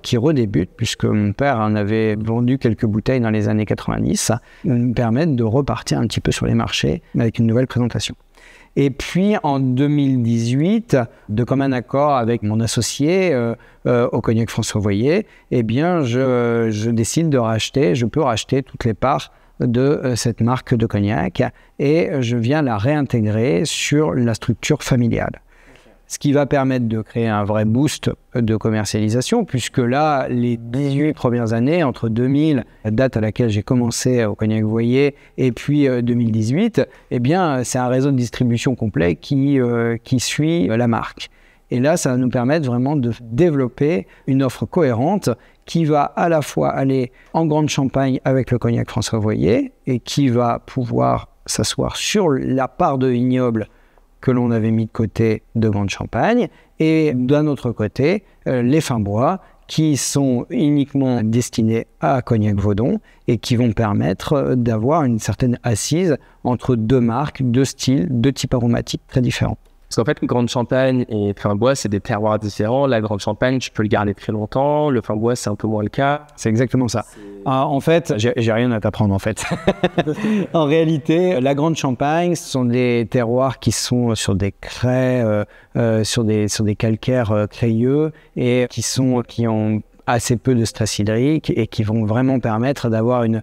Speaker 1: qui redébute, puisque mon père en avait vendu quelques bouteilles dans les années 90, me permettent de repartir un petit peu sur les marchés avec une nouvelle présentation. Et puis en 2018, de commun accord avec mon associé euh, euh, au Cognac François Voyer, eh bien, je, décide de racheter, je peux racheter toutes les parts de euh, cette marque de cognac et je viens la réintégrer sur la structure familiale ce qui va permettre de créer un vrai boost de commercialisation, puisque là, les 18 premières années, entre 2000, la date à laquelle j'ai commencé au Cognac Voyer, et puis 2018, euh, eh bien, c'est un réseau de distribution complet qui, euh, suit euh, la marque. Et là, ça va nous permettre vraiment de développer une offre cohérente qui va à la fois aller en grande champagne avec le cognac François Voyer et qui va pouvoir s'asseoir sur la part de vignoble que l'on avait mis de côté de grande champagne, et d'un autre côté, euh, les fins bois qui sont uniquement destinés à Cognac-Vaudon et qui vont permettre euh, d'avoir une certaine assise entre deux marques, deux styles, deux types aromatiques très différents.
Speaker 2: Parce qu'en fait, grande champagne et fin c'est des terroirs différents. La
Speaker 1: grande champagne, tu peux le garder très longtemps. Le fin c'est un peu moins le cas. C'est exactement ça. Ah, en fait, j'ai rien à t'apprendre en fait. en réalité, la grande champagne, ce sont des terroirs qui sont sur des craies, euh, euh, sur, des, sur des calcaires euh, crayeux et qui, sont, qui ont assez peu de stress hydrique et qui vont vraiment permettre d'avoir une,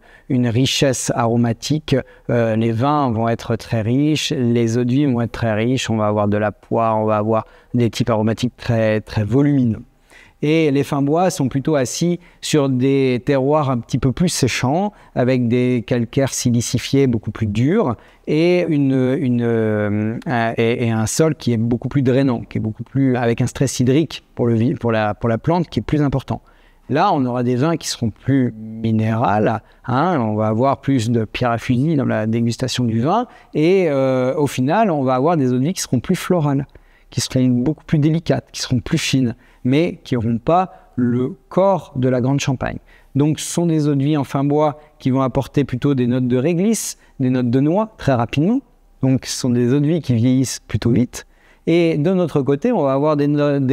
Speaker 1: richesse aromatique. Euh, les vins vont être très riches, les eaux de vie vont être très riches, on va avoir de la poire, on va avoir des types aromatiques très, très volumineux. Et les fins bois sont plutôt assis sur des terroirs un petit peu plus séchants, avec des calcaires silicifiés beaucoup plus durs et, euh, et, un sol qui est beaucoup plus drainant, qui est beaucoup plus avec un stress hydrique pour la plante qui est plus important. Là, on aura des vins qui seront plus minérales. Hein, on va avoir plus de paraffinie dans la dégustation du vin. Et euh, au final, on va avoir des eaux de vie qui seront plus florales, qui seront beaucoup plus délicates, qui seront plus fines, mais qui n'auront pas le corps de la grande champagne. Donc, ce sont des eaux de vie en fin bois qui vont apporter plutôt des notes de réglisse, des notes de noix très rapidement. Donc, ce sont des eaux de vie qui vieillissent plutôt vite et de notre côté, on va avoir des,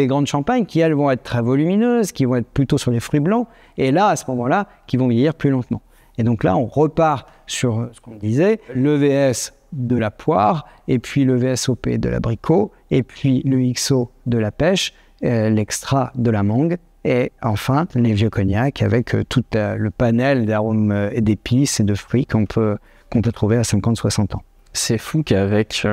Speaker 1: grandes champagnes qui, elles, vont être très volumineuses, qui vont être plutôt sur les fruits blancs, et là, à ce moment-là, qui vont vieillir plus lentement. Et donc là, on repart sur ce qu'on disait, le VS de la poire, et puis le VSOP de l'abricot, et puis le XO de la pêche, euh, l'extra de la mangue, et enfin les vieux cognacs avec euh, tout euh, le panel d'arômes et d'épices et de fruits qu'on peut, qu'on peut trouver à 50-60 ans. C'est fou qu'avec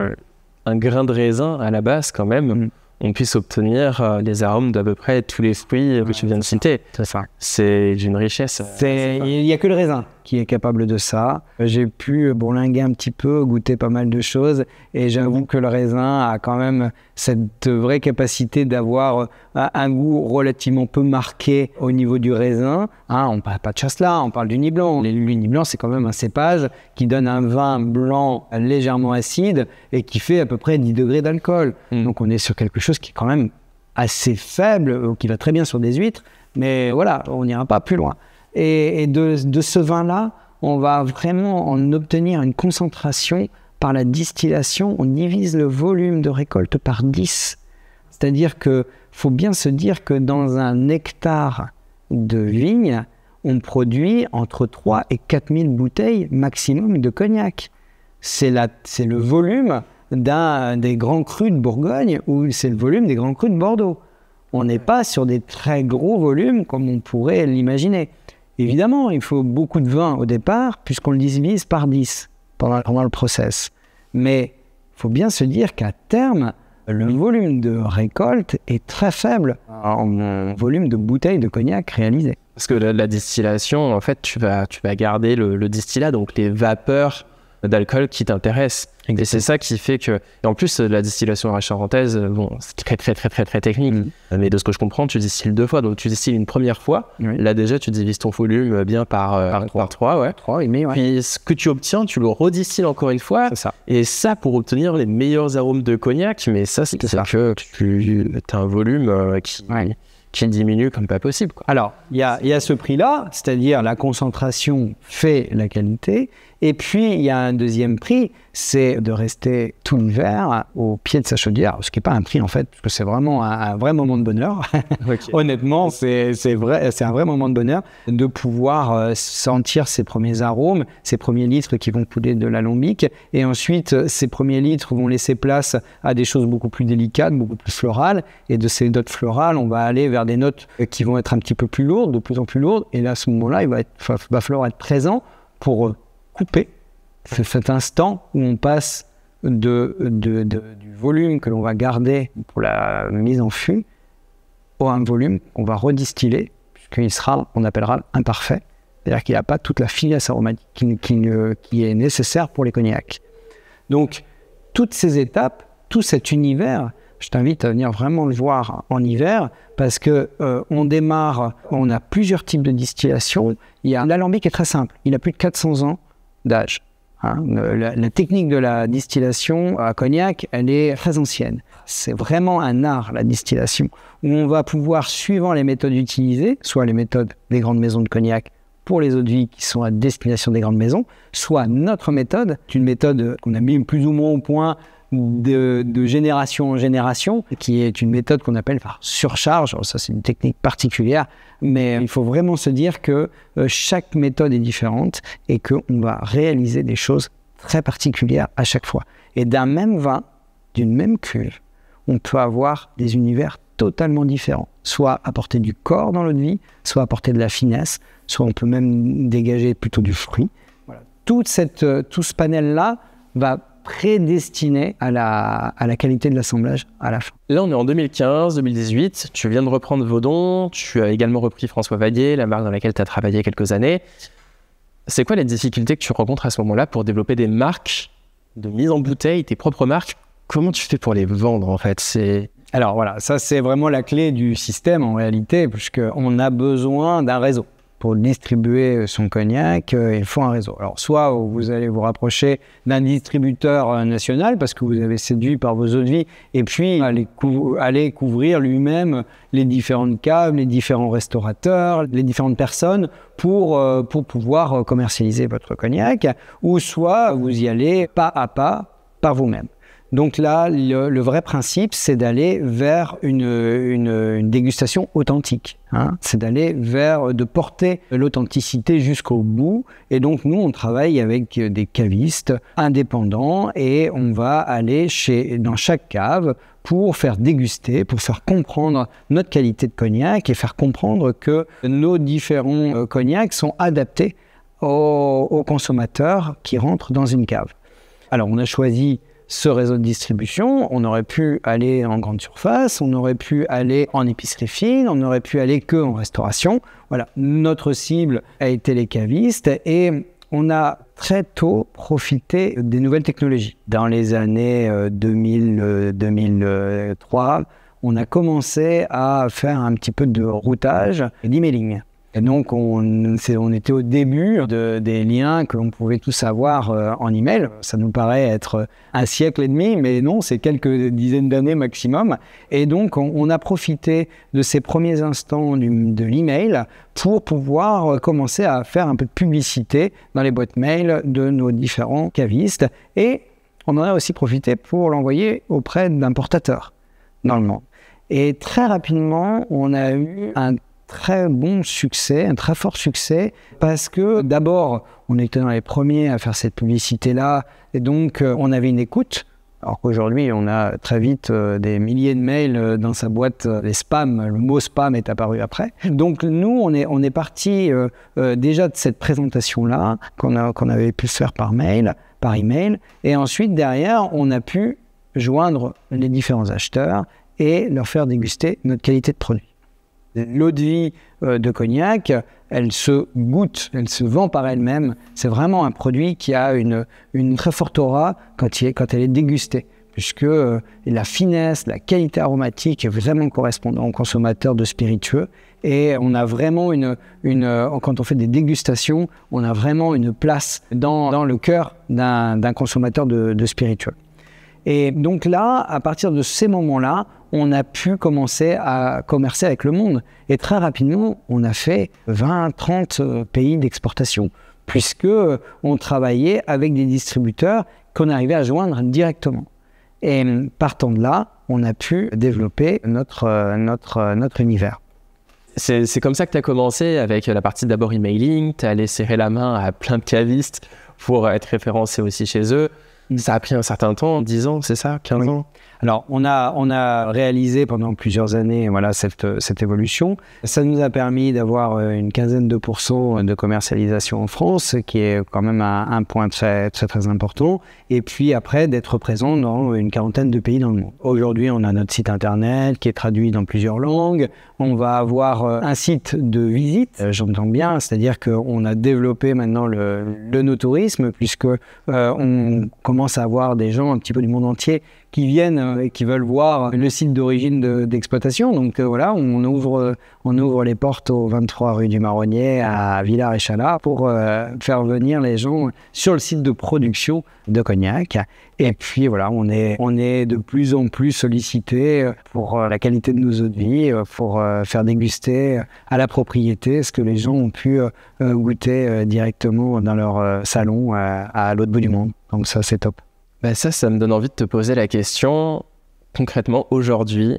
Speaker 2: un grain de raisin à la base quand même, mm. on puisse obtenir euh, les arômes d'à peu près tous les fruits que tu viens de citer. C'est ça. C'est d'une richesse.
Speaker 1: Il n'y a que le raisin qui est capable de ça. J'ai pu bourlinguer un petit peu, goûter pas mal de choses et j'avoue que le raisin a quand même cette vraie capacité d'avoir euh, un goût relativement peu marqué au niveau du raisin. Hein, on ne parle pas de chasse-là, on parle du nid blanc. Le nid blanc, c'est quand même un cépage qui donne un vin blanc légèrement acide et qui fait à peu près 10 degrés d'alcool. Hmm. Donc on est sur quelque chose qui est quand même assez faible, euh, qui va très bien sur des huîtres, mais voilà, on n'ira pas plus loin. Et, de, ce vin-là, on va vraiment en obtenir une concentration par la distillation. On divise le volume de récolte par 10. C'est-à-dire qu'il faut bien se dire que dans un hectare de vigne, on produit entre 3 et 4 000 bouteilles maximum de cognac. C'est le volume d'un des grands crus de Bourgogne ou c'est le volume des grands crus de Bordeaux. On n'est pas sur des très gros volumes comme on pourrait l'imaginer. Évidemment, il faut beaucoup de vin au départ, puisqu'on le divise par 10 pendant, le process. Mais il faut bien se dire qu'à terme, le volume de récolte est très faible en volume de bouteilles de cognac réalisées. Parce que la, distillation, en fait, tu vas, tu
Speaker 2: vas garder le distillat, donc les vapeurs d'alcool qui t'intéresse. Et c'est ça qui fait que. en plus, euh, la distillation à charentaise, euh, bon, c'est très, très, très, très, très technique. Mm. Mais de ce que je comprends, tu distilles deux fois. Donc, tu distilles une première fois. Là, déjà, tu divises ton volume euh, bien par, par, trois. trois, ouais. Puis, ce que tu obtiens, tu le redistilles encore une fois. Ça. Et ça, pour obtenir les meilleurs arômes de cognac. Mais ça, c'est que tu as un volume qui. diminue comme pas possible.
Speaker 1: Alors, il y a, y a, ce prix-là, c'est-à-dire la concentration fait la qualité, et puis, il y a un deuxième prix, c'est de rester tout l'hiver au pied de sa chaudière, ce qui n'est pas un prix en fait, parce que c'est vraiment un, vrai moment de bonheur. Honnêtement, c'est vrai, c'est un vrai moment de bonheur de pouvoir euh, sentir ses premiers arômes, ses premiers litres qui vont couler de l'alambic, et ensuite ces premiers litres vont laisser place à des choses beaucoup plus délicates, beaucoup plus florales, et de ces notes florales, on va aller vers des notes qui vont être un petit peu plus lourdes, de plus en plus lourdes, et là, à ce moment-là, il va, être, va falloir être présent pour euh, c'est cet instant où on passe de, du volume que l'on va garder pour la mise en fût au un volume qu'on va redistiller, puisqu'il sera, on appellera imparfait, c'est-à-dire qu'il n'a pas toute la finesse aromatique qui, est nécessaire pour les cognacs. Donc, toutes ces étapes, tout cet univers, je t'invite à venir vraiment le voir en hiver parce que euh, on démarre, on a plusieurs types de distillation. Il y a l'alambic est très simple, il a plus de 400 ans, d'âge. Hein. la, technique de la distillation à cognac, elle est très ancienne. C'est vraiment un art, la distillation, où on va pouvoir, suivant les méthodes utilisées, soit les méthodes des grandes maisons de cognac pour les eaux de vie qui sont à destination des grandes maisons, soit notre méthode, une méthode qu'on a mis plus ou moins au point de, génération en génération, qui est une méthode qu'on appelle surcharge. Oh, ça, c'est une technique particulière, mais euh, il faut vraiment se dire que euh, chaque méthode est différente et qu'on va réaliser des choses très particulières à chaque fois. Et d'un même vin, d'une même cuve, on peut avoir des univers totalement différents. Soit apporter du corps dans l'eau de vie, soit apporter de la finesse, soit on peut même dégager plutôt du fruit. Voilà. Toute cette, euh, tout ce panel-là va prédestiné à la, à la qualité de l'assemblage à la fin.
Speaker 2: Là, on est en 2015-2018. Tu viens de reprendre Vaudon. Tu as également repris François Vadier, la marque dans laquelle tu as travaillé quelques années. C'est quoi les difficultés que tu rencontres à ce moment-là pour développer des marques de mise en bouteille, tes propres marques Comment
Speaker 1: tu fais pour les vendre
Speaker 2: en fait C'est
Speaker 1: alors voilà, ça c'est vraiment la clé du système en réalité, puisqu'on a besoin d'un réseau pour distribuer son cognac, euh, il faut un réseau. Alors, soit vous allez vous rapprocher d'un distributeur euh, national parce que vous avez séduit par vos eaux de vie, et puis aller, couvrir lui-même les différentes caves, les différents restaurateurs, les différentes personnes pour, euh, pour pouvoir commercialiser votre cognac, ou soit vous y allez pas à pas par vous-même. Donc là, le, vrai principe, c'est d'aller vers une, dégustation authentique. Hein. C'est d'aller vers, de porter l'authenticité jusqu'au bout. Et donc nous, on travaille avec des cavistes indépendants et on va aller dans chaque cave pour faire déguster, pour faire comprendre notre qualité de cognac et faire comprendre que nos différents euh, cognacs sont adaptés aux consommateurs qui rentrent dans une cave. Alors on a choisi ce réseau de distribution, on aurait pu aller en grande surface, on aurait pu aller en épicerie fine, on aurait pu aller que en restauration. Voilà, notre cible a été les cavistes et on a très tôt profité des nouvelles technologies. Dans les années 2000-2003, euh, euh, on a commencé à faire un petit peu de routage, d'emailing. Et donc, on, on était au début de, des liens que l'on pouvait tous avoir en euh, en email. Ça nous paraît être un siècle et demi, mais non, c'est quelques dizaines d'années maximum. Et donc, on, a profité de ces premiers instants de de l'email pour pouvoir commencer à faire un peu de publicité dans les boîtes mail de nos différents cavistes. Et on en a aussi profité pour l'envoyer auprès d'importateurs dans le monde. Et très rapidement, on a eu un très bon succès, un très fort succès, parce que d'abord, on était dans les premiers à faire cette publicité-là, et donc euh, on avait une écoute. Alors qu'aujourd'hui, on a très vite euh, des milliers de mails euh, dans sa boîte, les spams, le mot spam est apparu après. Donc nous, on est, on parti déjà de cette présentation-là, qu'on avait pu se faire par mail, par email, et ensuite derrière, on a pu joindre les différents acheteurs et leur faire déguster notre qualité de produit l'eau de vie euh, de cognac, elle se goûte, elle se vend par elle-même. C'est vraiment un produit qui a une, très forte aura quand, elle est dégustée, puisque euh, la finesse, la qualité aromatique est vraiment correspondante aux consommateur de spiritueux. Et on a vraiment une, euh, quand on fait des dégustations, on a vraiment une place dans, le cœur d'un consommateur de, de spiritueux. Et donc là, à partir de ces moments-là, on a pu commencer à commercer avec le monde. Et très rapidement, on a fait 20, 30 euh, pays d'exportation, puisque on travaillait avec des distributeurs qu'on arrivait à joindre directement. Et partant de là, on a pu développer notre, euh, euh, notre univers.
Speaker 2: C'est comme ça que tu as commencé avec la partie d'abord emailing, tu as allé serrer la main à plein de cavistes pour être référencé aussi chez eux. Mm. Ça a pris un certain temps, 10 ans, c'est
Speaker 1: ça 15 ans Alors, on a, on a réalisé pendant plusieurs années voilà, cette, cette évolution. Ça nous a permis d'avoir euh, une quinzaine de pourcents de commercialisation en France, qui est quand même un, point très, très important. Et puis après, d'être présent dans une quarantaine de pays dans le monde. Aujourd'hui, on a notre site internet qui est traduit dans plusieurs langues. On va avoir euh, un site de visite, euh, j'entends bien, c'est-à-dire qu'on a développé maintenant le, le no-tourisme, puisque commence à avoir des gens un petit peu du monde entier qui viennent euh, et qui veulent voir le site d'origine d'exploitation. Donc euh, voilà, on ouvre, euh, on ouvre les portes au 23 rue du Marronnier à villars et pour faire venir les gens sur le site de production de cognac. Et puis voilà, on est, on est de plus en plus sollicité pour la qualité de nos eaux de vie, pour faire déguster à la propriété ce que les gens ont pu goûter directement dans leur salon à l'autre bout du monde ça, c'est top. Bah, ça, ça me donne envie de te poser
Speaker 2: la question, concrètement, aujourd'hui,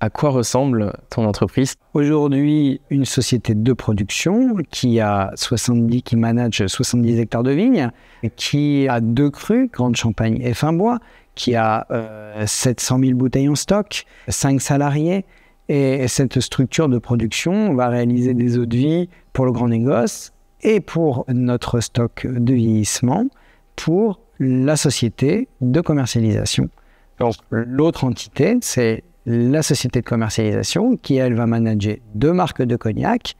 Speaker 2: à quoi ressemble ton entreprise
Speaker 1: Aujourd'hui, une société de production qui a 70, qui manage 70 hectares de vignes, qui a deux crus, Grande Champagne et Finbois, qui a 700 euh, 000 bouteilles en stock, 5 salariés. Et cette structure de production va réaliser des eaux de vie pour le grand négoce et pour notre stock de vieillissement pour la société de commercialisation. l'autre entité, c'est la société de commercialisation qui, elle, va manager deux marques de cognac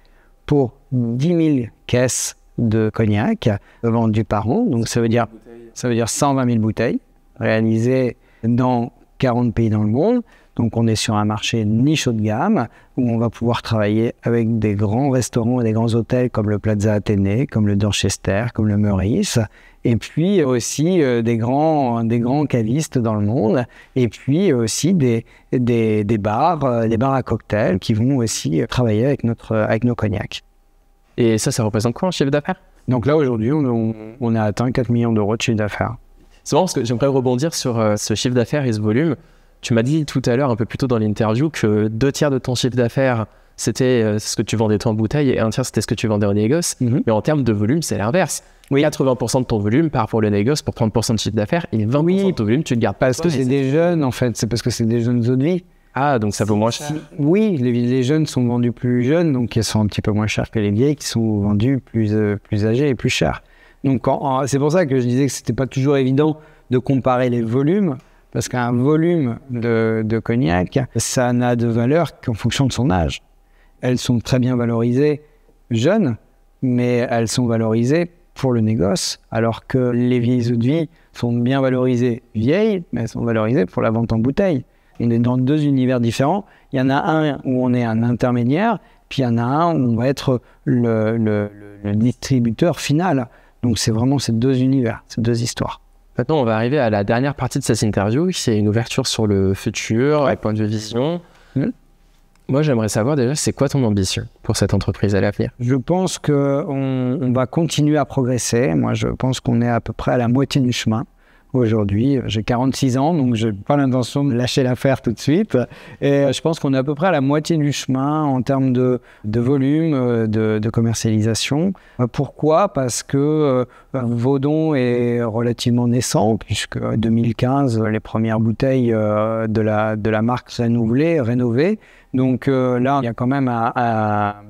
Speaker 1: pour 10 000 caisses de cognac vendues par an. Donc ça veut dire, ça veut dire 120 000 bouteilles réalisées dans 40 pays dans le monde. Donc on est sur un marché niche haut de gamme où on va pouvoir travailler avec des grands restaurants et des grands hôtels comme le Plaza Athénée, comme le Dorchester, comme le Meurice, et puis aussi euh, des, grands, des dans le monde, et puis aussi des, bars, euh, des bars à cocktails qui vont aussi travailler avec, notre, avec nos cognacs. Et ça, ça représente quoi en chiffre d'affaires Donc
Speaker 2: là, aujourd'hui, on, a atteint 4 millions d'euros de chiffre d'affaires. C'est marrant parce que j'aimerais rebondir sur euh, ce chiffre d'affaires et ce volume. Tu m'as dit tout à l'heure, un peu plus tôt dans l'interview, que deux tiers de ton chiffre d'affaires, c'était euh, ce que tu vendais toi en bouteille et un tiers, c'était ce que tu vendais au négoce. Mhm. Mais en termes de volume, c'est l'inverse. Oui. 80% de ton volume part pour le négoce pour 30% de chiffre d'affaires et 20% de ton volume, tu ne gardes pas. Parce que c'est
Speaker 1: des jeunes, en fait. C'est parce que c'est des jeunes zones de vie. Ah, donc ça vaut moins cher. Oui, les, jeunes sont vendus plus jeunes, donc ils sont un petit peu moins chers que les vieilles qui sont vendus plus, euh, plus âgés et plus chers. Donc c'est pour ça que je disais que c'était pas toujours évident de comparer les volumes. Parce qu'un volume de, de cognac, ça n'a de valeur qu'en fonction de son âge. Elles sont très bien valorisées jeunes, mais elles sont valorisées pour le négoce, alors que les vieilles eaux de vie sont bien valorisées vieilles, mais elles sont valorisées pour la vente en bouteille. On est dans deux univers différents. Il y en a un où on est un intermédiaire, puis il y en a un où on va être le, le, le distributeur final. Donc c'est vraiment ces deux univers, ces deux histoires.
Speaker 2: Maintenant, on va arriver à la dernière partie de cette interview, qui est une ouverture sur le futur, ouais. point de vision. Mmh. Moi, j'aimerais savoir déjà, c'est quoi ton ambition pour cette entreprise à l'avenir
Speaker 1: Je pense qu'on on va continuer à progresser. Moi, je pense qu'on est à peu près à la moitié du chemin aujourd'hui. J'ai 46 ans, donc je n'ai pas l'intention de lâcher l'affaire tout de suite. Et euh, je pense qu'on est à peu près à la moitié du chemin en termes de, volume euh, de, commercialisation. Euh, pourquoi Parce que Vaudon est relativement naissant, puisque 2015, les premières bouteilles de, la, de la marque rénovées. Donc là, il y a quand même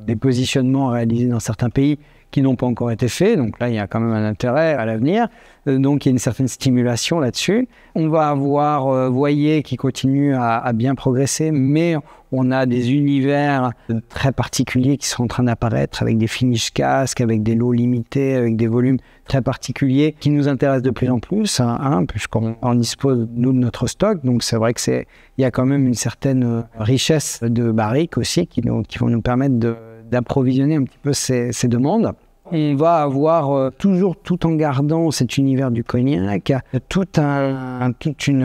Speaker 1: des positionnements réalisés dans certains pays qui n'ont pas encore été faits. Donc là, il y a quand même un intérêt à l'avenir. Euh, donc il y a une certaine stimulation là-dessus. On va avoir euh, Voyer qui continue à, à, bien progresser, mais on a des univers très particuliers qui sont en train d'apparaître avec des finishes casques, avec des lots limités, avec des volumes très particuliers qui nous intéressent de plus en plus, hein, hein puisqu'on dispose, nous, de notre stock. Donc c'est vrai que c'est, il y a quand même une certaine euh, richesse de barriques aussi qui, qui vont nous permettre d'approvisionner un petit peu ces, ces demandes on va avoir euh, toujours tout en gardant cet univers du cognac, tout un, une,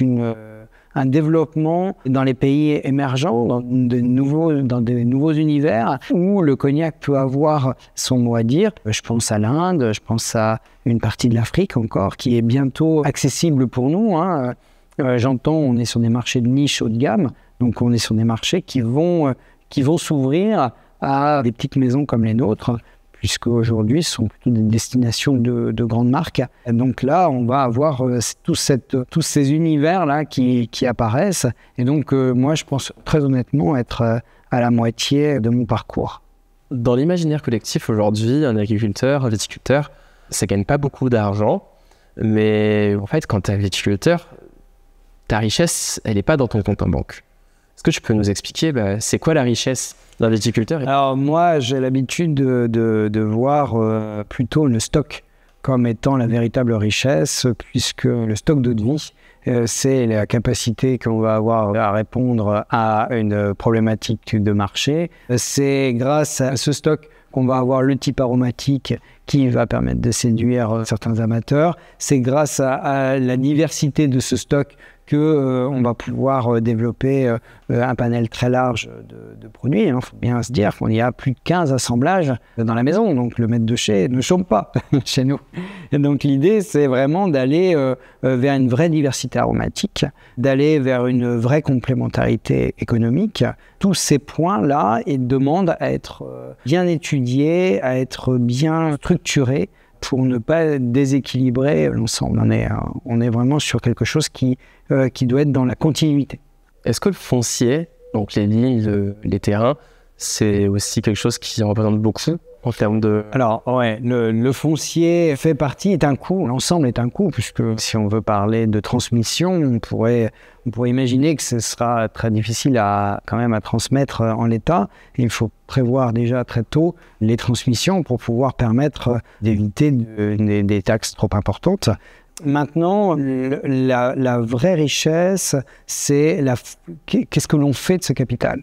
Speaker 1: une, euh, un développement dans les pays émergents, dans de nouveaux, dans des nouveaux univers où le cognac peut avoir son mot à dire. Je pense à l'Inde, je pense à une partie de l'Afrique encore qui est bientôt accessible pour nous. Hein. Euh, j'entends, on est sur des marchés de niche haut de gamme, donc on est sur des marchés qui vont, qui vont s'ouvrir à des petites maisons comme les nôtres Puisqu'aujourd'hui, ce sont plutôt des destinations de, grandes marques. donc là, on va avoir euh, cette, tous ces univers-là qui, apparaissent. Et donc euh, moi, je pense très honnêtement être euh, à la moitié de mon parcours.
Speaker 2: Dans l'imaginaire collectif aujourd'hui, un agriculteur, un viticulteur, ça gagne pas beaucoup d'argent, mais en fait, quand tu es viticulteur, ta richesse, elle n'est pas dans ton compte en banque. Est-ce que tu peux nous expliquer, bah, c'est quoi la richesse d'un
Speaker 1: Alors moi, j'ai l'habitude de, voir euh, plutôt le stock comme étant la véritable richesse, puisque le stock d'eau de vie, euh, c'est la capacité qu'on va avoir à répondre à une problématique de marché. C'est grâce à ce stock qu'on va avoir le type aromatique qui va permettre de séduire euh, certains amateurs. C'est grâce à, à, la diversité de ce stock euh, on va pouvoir euh, développer euh, un panel très large de, produits. Il hein, faut bien se dire qu'on y a plus de 15 assemblages dans la maison, donc le maître de chez ne chôme pas chez nous. donc l'idée, c'est vraiment d'aller vers une vraie diversité aromatique, d'aller vers une vraie complémentarité économique. Tous ces points-là, ils demandent à être bien étudiés, à être bien structurés pour ne pas déséquilibrer l'ensemble. On est, vraiment sur quelque chose qui, euh, qui doit être dans la continuité. Est-ce que le foncier, donc les lignes, euh, les terrains, c'est aussi quelque chose qui représente beaucoup en termes de... Alors, ouais, le, foncier fait partie, est un coût, l'ensemble est un coût, puisque si on veut parler de transmission, on pourrait, on pourrait imaginer que ce sera très difficile à, quand même à transmettre euh, en l'état. Il faut prévoir déjà très tôt les transmissions pour pouvoir permettre euh, d'éviter des, des taxes trop importantes. Maintenant, la, la, vraie richesse, c'est qu'est-ce que l'on fait de ce capital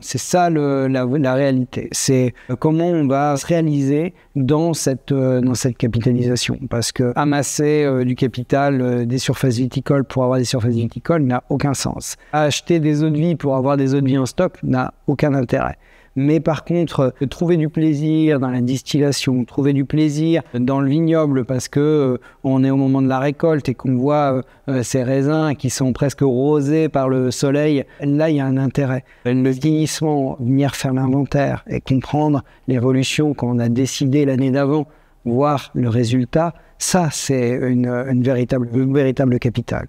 Speaker 1: c'est ça la, réalité. C'est comment on va se réaliser dans cette, euh, dans cette capitalisation. Parce que amasser euh, du capital, euh, des surfaces viticoles pour avoir des surfaces viticoles n'a aucun sens. Acheter des eaux de vie pour avoir des eaux de vie en stock n'a aucun intérêt. Mais par contre, euh, trouver du plaisir dans la distillation, trouver du plaisir dans le vignoble parce que euh, on est au moment de la récolte et qu'on voit euh, ces raisins qui sont presque rosés par le soleil, là il y a un intérêt. Le vieillissement, venir faire l'inventaire et comprendre l'évolution qu'on a décidé l'année d'avant, voir le résultat, ça c'est une, véritable, capitale. véritable capital.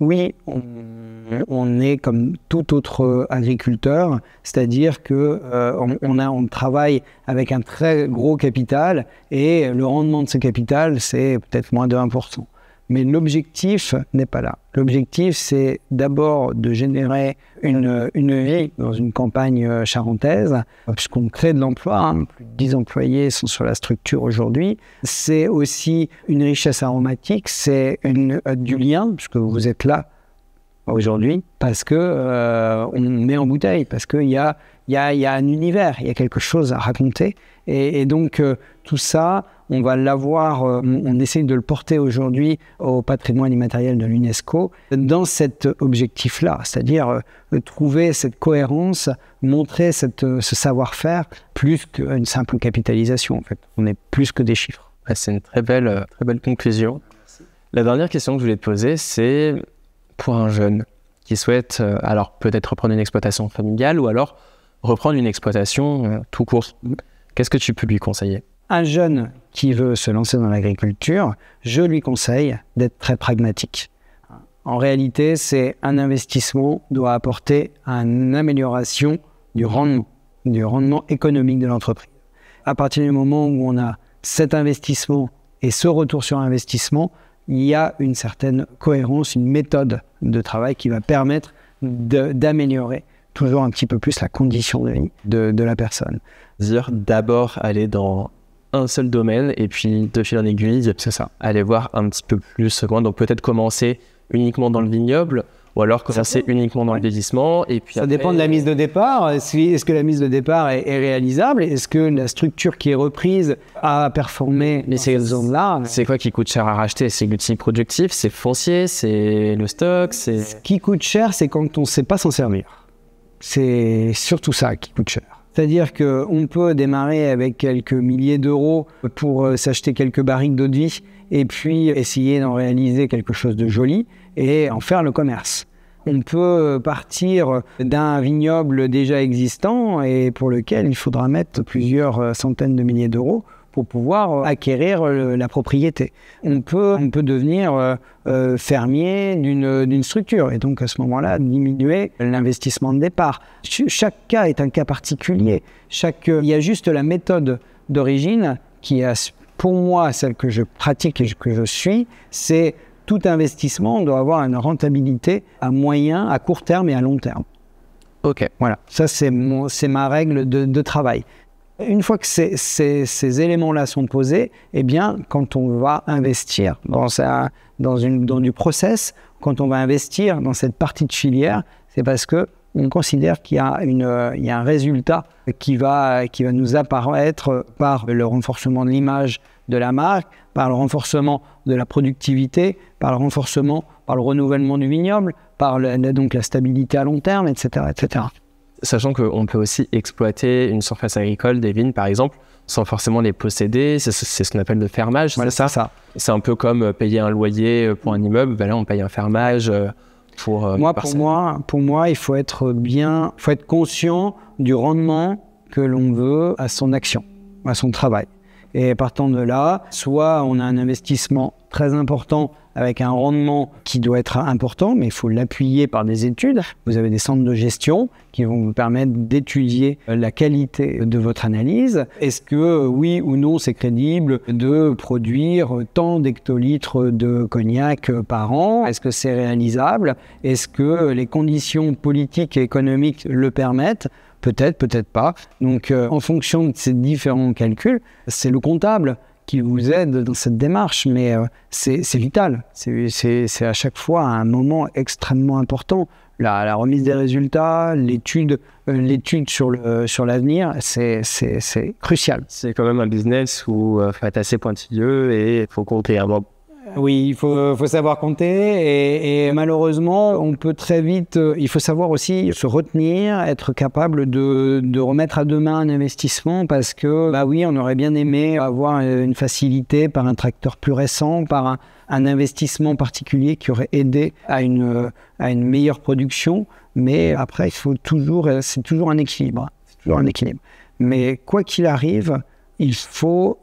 Speaker 1: Oui, on, est comme tout autre agriculteur, c'est-à-dire que euh, on, travaille avec un très gros capital et le rendement de ce capital, c'est peut-être moins de 1%. Mais l'objectif n'est pas là. L'objectif, c'est d'abord de générer une, une, vie dans une campagne euh, charentaise, puisqu'on crée de l'emploi. Hein. Plus de 10 employés sont sur la structure aujourd'hui. C'est aussi une richesse aromatique, c'est euh, du lien, puisque vous êtes là aujourd'hui, parce que euh, on met en bouteille, parce qu'il y a, y, y a un univers, il y a quelque chose à raconter. Et, donc, tout ça, on va l'avoir, euh, on essaye de le porter aujourd'hui au patrimoine immatériel de l'UNESCO, dans cet objectif-là, c'est-à-dire euh, trouver cette cohérence, montrer cette, euh, ce savoir-faire, plus qu'une simple capitalisation, en fait. On est plus que des chiffres. C'est une très belle, très belle conclusion.
Speaker 2: La dernière question que je voulais te poser, c'est pour un jeune qui souhaite, alors peut-être reprendre une exploitation familiale ou alors
Speaker 1: reprendre une exploitation tout court, qu'est-ce que tu peux lui conseiller un jeune qui veut se lancer dans l'agriculture, je lui conseille d'être très pragmatique. En réalité, c'est un investissement doit apporter une amélioration du rendement, du rendement économique de l'entreprise. À partir du moment où on a cet investissement et ce retour sur investissement, il y a une certaine cohérence, une méthode de travail qui va permettre d'améliorer toujours un petit peu plus la condition de vie de, la personne. d'abord aller dans un seul domaine et puis
Speaker 2: de fil en aiguille, c'est ça. Aller voir un petit peu plus loin. Donc peut-être commencer uniquement dans le vignoble ou alors commencer uniquement dans le vieillissement. Et puis ça dépend de la
Speaker 1: mise de départ. Est-ce que la mise de départ est, réalisable Est-ce que la structure qui est reprise a performé Mais dans ces zones-là C'est quoi qui coûte cher à racheter C'est l'outil productif, c'est foncier, c'est le stock, Ce qui coûte cher, c'est quand on ne sait pas s'en servir. C'est surtout ça qui coûte cher. C'est-à-dire qu'on peut démarrer avec quelques milliers d'euros pour euh, s'acheter quelques barriques d'eau de vie et puis essayer d'en réaliser quelque chose de joli et en faire le commerce. On peut partir d'un vignoble déjà existant et pour lequel il faudra mettre plusieurs euh, centaines de milliers d'euros pour pouvoir euh, acquérir euh, la propriété. On peut, on peut devenir euh, fermier d'une structure et donc à ce moment-là diminuer l'investissement de départ. chaque cas est un cas particulier. Chaque, il y a juste la méthode d'origine qui est pour moi celle que je pratique et que je suis, c'est tout investissement doit avoir une rentabilité à moyen, à court terme et à long terme. Ok. Voilà, ça c'est ma règle de, de travail. Une fois que ces, ces, ces éléments-là sont posés, eh bien, quand on va investir dans, dans, une, dans du process, quand on va investir dans cette partie de filière, c'est parce que on considère qu'il y a, y a un résultat qui va, qui va nous apparaître par le renforcement de l'image de la marque, par le renforcement de la productivité, par le renforcement, par le renouvellement du vignoble, par donc la stabilité à long terme, etc. etc. Sachant qu'on peut aussi
Speaker 2: exploiter une surface agricole, des vignes par exemple, sans forcément les posséder. C'est ce qu'on appelle le fermage. c'est ça. C'est un peu comme euh, payer un loyer euh, pour un immeuble. Ben là, on paye un fermage euh, pour. moi, pour
Speaker 1: moi, pour moi, il faut être bien, faut être conscient du rendement que l'on veut à son action, à son travail. Et partant de là, soit on a un investissement très important avec un rendement qui doit être important, mais il faut l'appuyer par des études. Vous avez des centres de gestion qui vont vous permettre d'étudier la qualité de votre analyse. Est-ce que oui ou non c'est crédible de produire tant d'hectolitres de cognac par an Est-ce que c'est réalisable Est-ce que les conditions politiques et économiques le permettent Peut-être, peut-être pas. Donc, euh, en fonction de ces différents calculs, c'est le comptable qui vous aide dans cette démarche, mais euh, c'est vital. C'est à chaque fois un moment extrêmement important. La, remise des résultats, l'étude euh, sur l'avenir, c'est crucial. C'est quand même un business où il faut être assez pointilleux et il faut compter avant euh, oui, il faut, savoir compter et, malheureusement, on peut très vite, euh, il faut savoir aussi se retenir, être capable de, remettre à demain un investissement parce que, bah oui, on aurait bien aimé avoir euh, une facilité par un tracteur plus récent, par un, investissement particulier qui aurait aidé à une, à une meilleure production, mais après, il faut toujours, c'est toujours un équilibre, c'est toujours un équilibre. Mais quoi qu'il arrive, il faut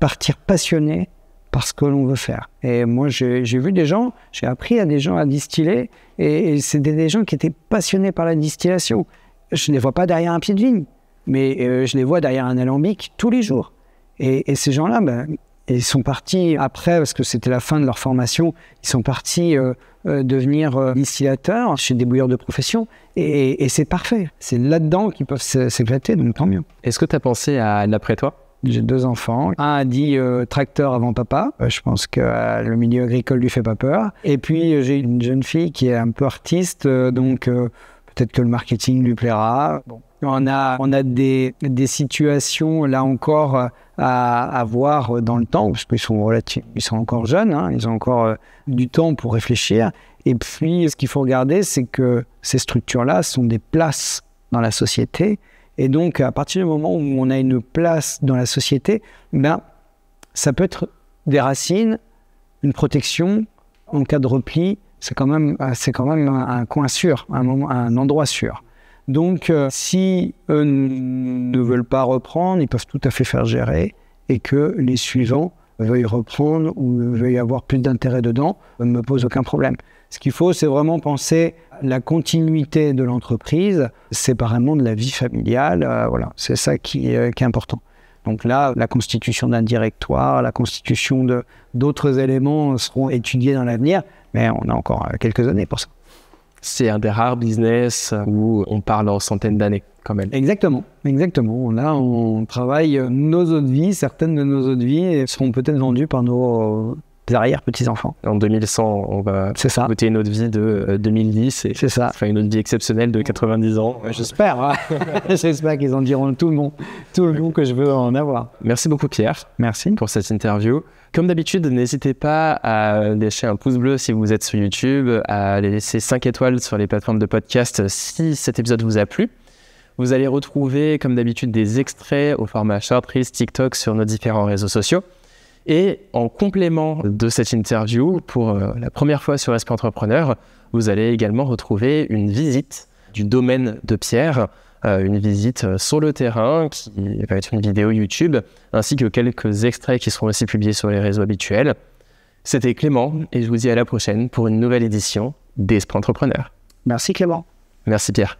Speaker 1: partir passionné parce que l'on veut faire. Et moi, j'ai vu des gens, j'ai appris à des gens à distiller, et, c'était des gens qui étaient passionnés par la distillation. Je ne les vois pas derrière un pied de vigne, mais euh, je les vois derrière un alambic tous les jours. Et, ces gens-là, ben, ils sont partis après, parce que c'était la fin de leur formation, ils sont partis euh, euh, devenir distillateurs chez des bouilleurs de profession, et, et c'est parfait. C'est là-dedans qu'ils peuvent s'éclater, donc tant mieux. Est-ce que tu as pensé à l'après toi j'ai deux enfants. Un a dit euh, tracteur avant papa. Euh, je pense que euh, le milieu agricole lui fait pas peur. Et puis j'ai une jeune fille qui est un peu artiste, donc peut-être que le marketing lui plaira. Bon. On a, on a des, des situations là encore à, voir dans le temps, parce qu'ils sont ils sont encore jeunes, hein. ils ont encore du temps pour réfléchir. Et puis, ce qu'il faut regarder, c'est que ces structures-là sont des places dans la société et donc, à partir du moment où on a une place dans la société, ben, ça peut être des racines, une protection en cas de repli. C'est quand même, c'est quand même un, coin sûr, un, endroit sûr. Donc, euh, si eux ne veulent pas reprendre, ils peuvent tout à fait faire gérer et que les suivants veuillent reprendre ou veuillent avoir plus d'intérêt dedans, euh, ne me pose aucun problème. Ce qu'il faut, c'est vraiment penser la continuité de l'entreprise séparément de la vie familiale. Euh, voilà, c'est ça qui, euh, qui, est important. Donc là, la constitution d'un directoire, la constitution de d'autres éléments seront étudiés dans l'avenir, mais on a encore euh, quelques années pour ça. C'est un des rares business où on parle en centaines d'années, quand même. Exactement, exactement. Là, on travaille nos autres vies, certaines de nos autres vies seront peut-être vendues par nos arrière petits enfants. En 2100, on va ça. une autre vie de
Speaker 2: 2010 euh, et c'est ça. Enfin une autre vie exceptionnelle de 90 ans. J'espère. Hein. J'espère
Speaker 1: qu'ils en diront tout le monde, tout le monde que je veux en avoir.
Speaker 2: Merci beaucoup Pierre. Merci pour cette interview. Comme d'habitude, n'hésitez pas à lâcher un pouce bleu si vous êtes sur YouTube, à laisser 5 étoiles sur les plateformes de podcast si cet épisode vous a plu. Vous allez retrouver, comme d'habitude, des extraits au format Shortreels, TikTok sur nos différents réseaux sociaux. Et en complément de cette interview, pour euh, la première fois sur Esprit Entrepreneur, vous allez également retrouver une visite du domaine de Pierre, euh, une visite euh, sur le terrain qui va être une vidéo YouTube, ainsi que quelques extraits qui seront aussi publiés sur les réseaux habituels. C'était Clément et je vous dis à la prochaine pour une nouvelle édition d'Esprit Entrepreneur. Merci Clément. Merci Pierre.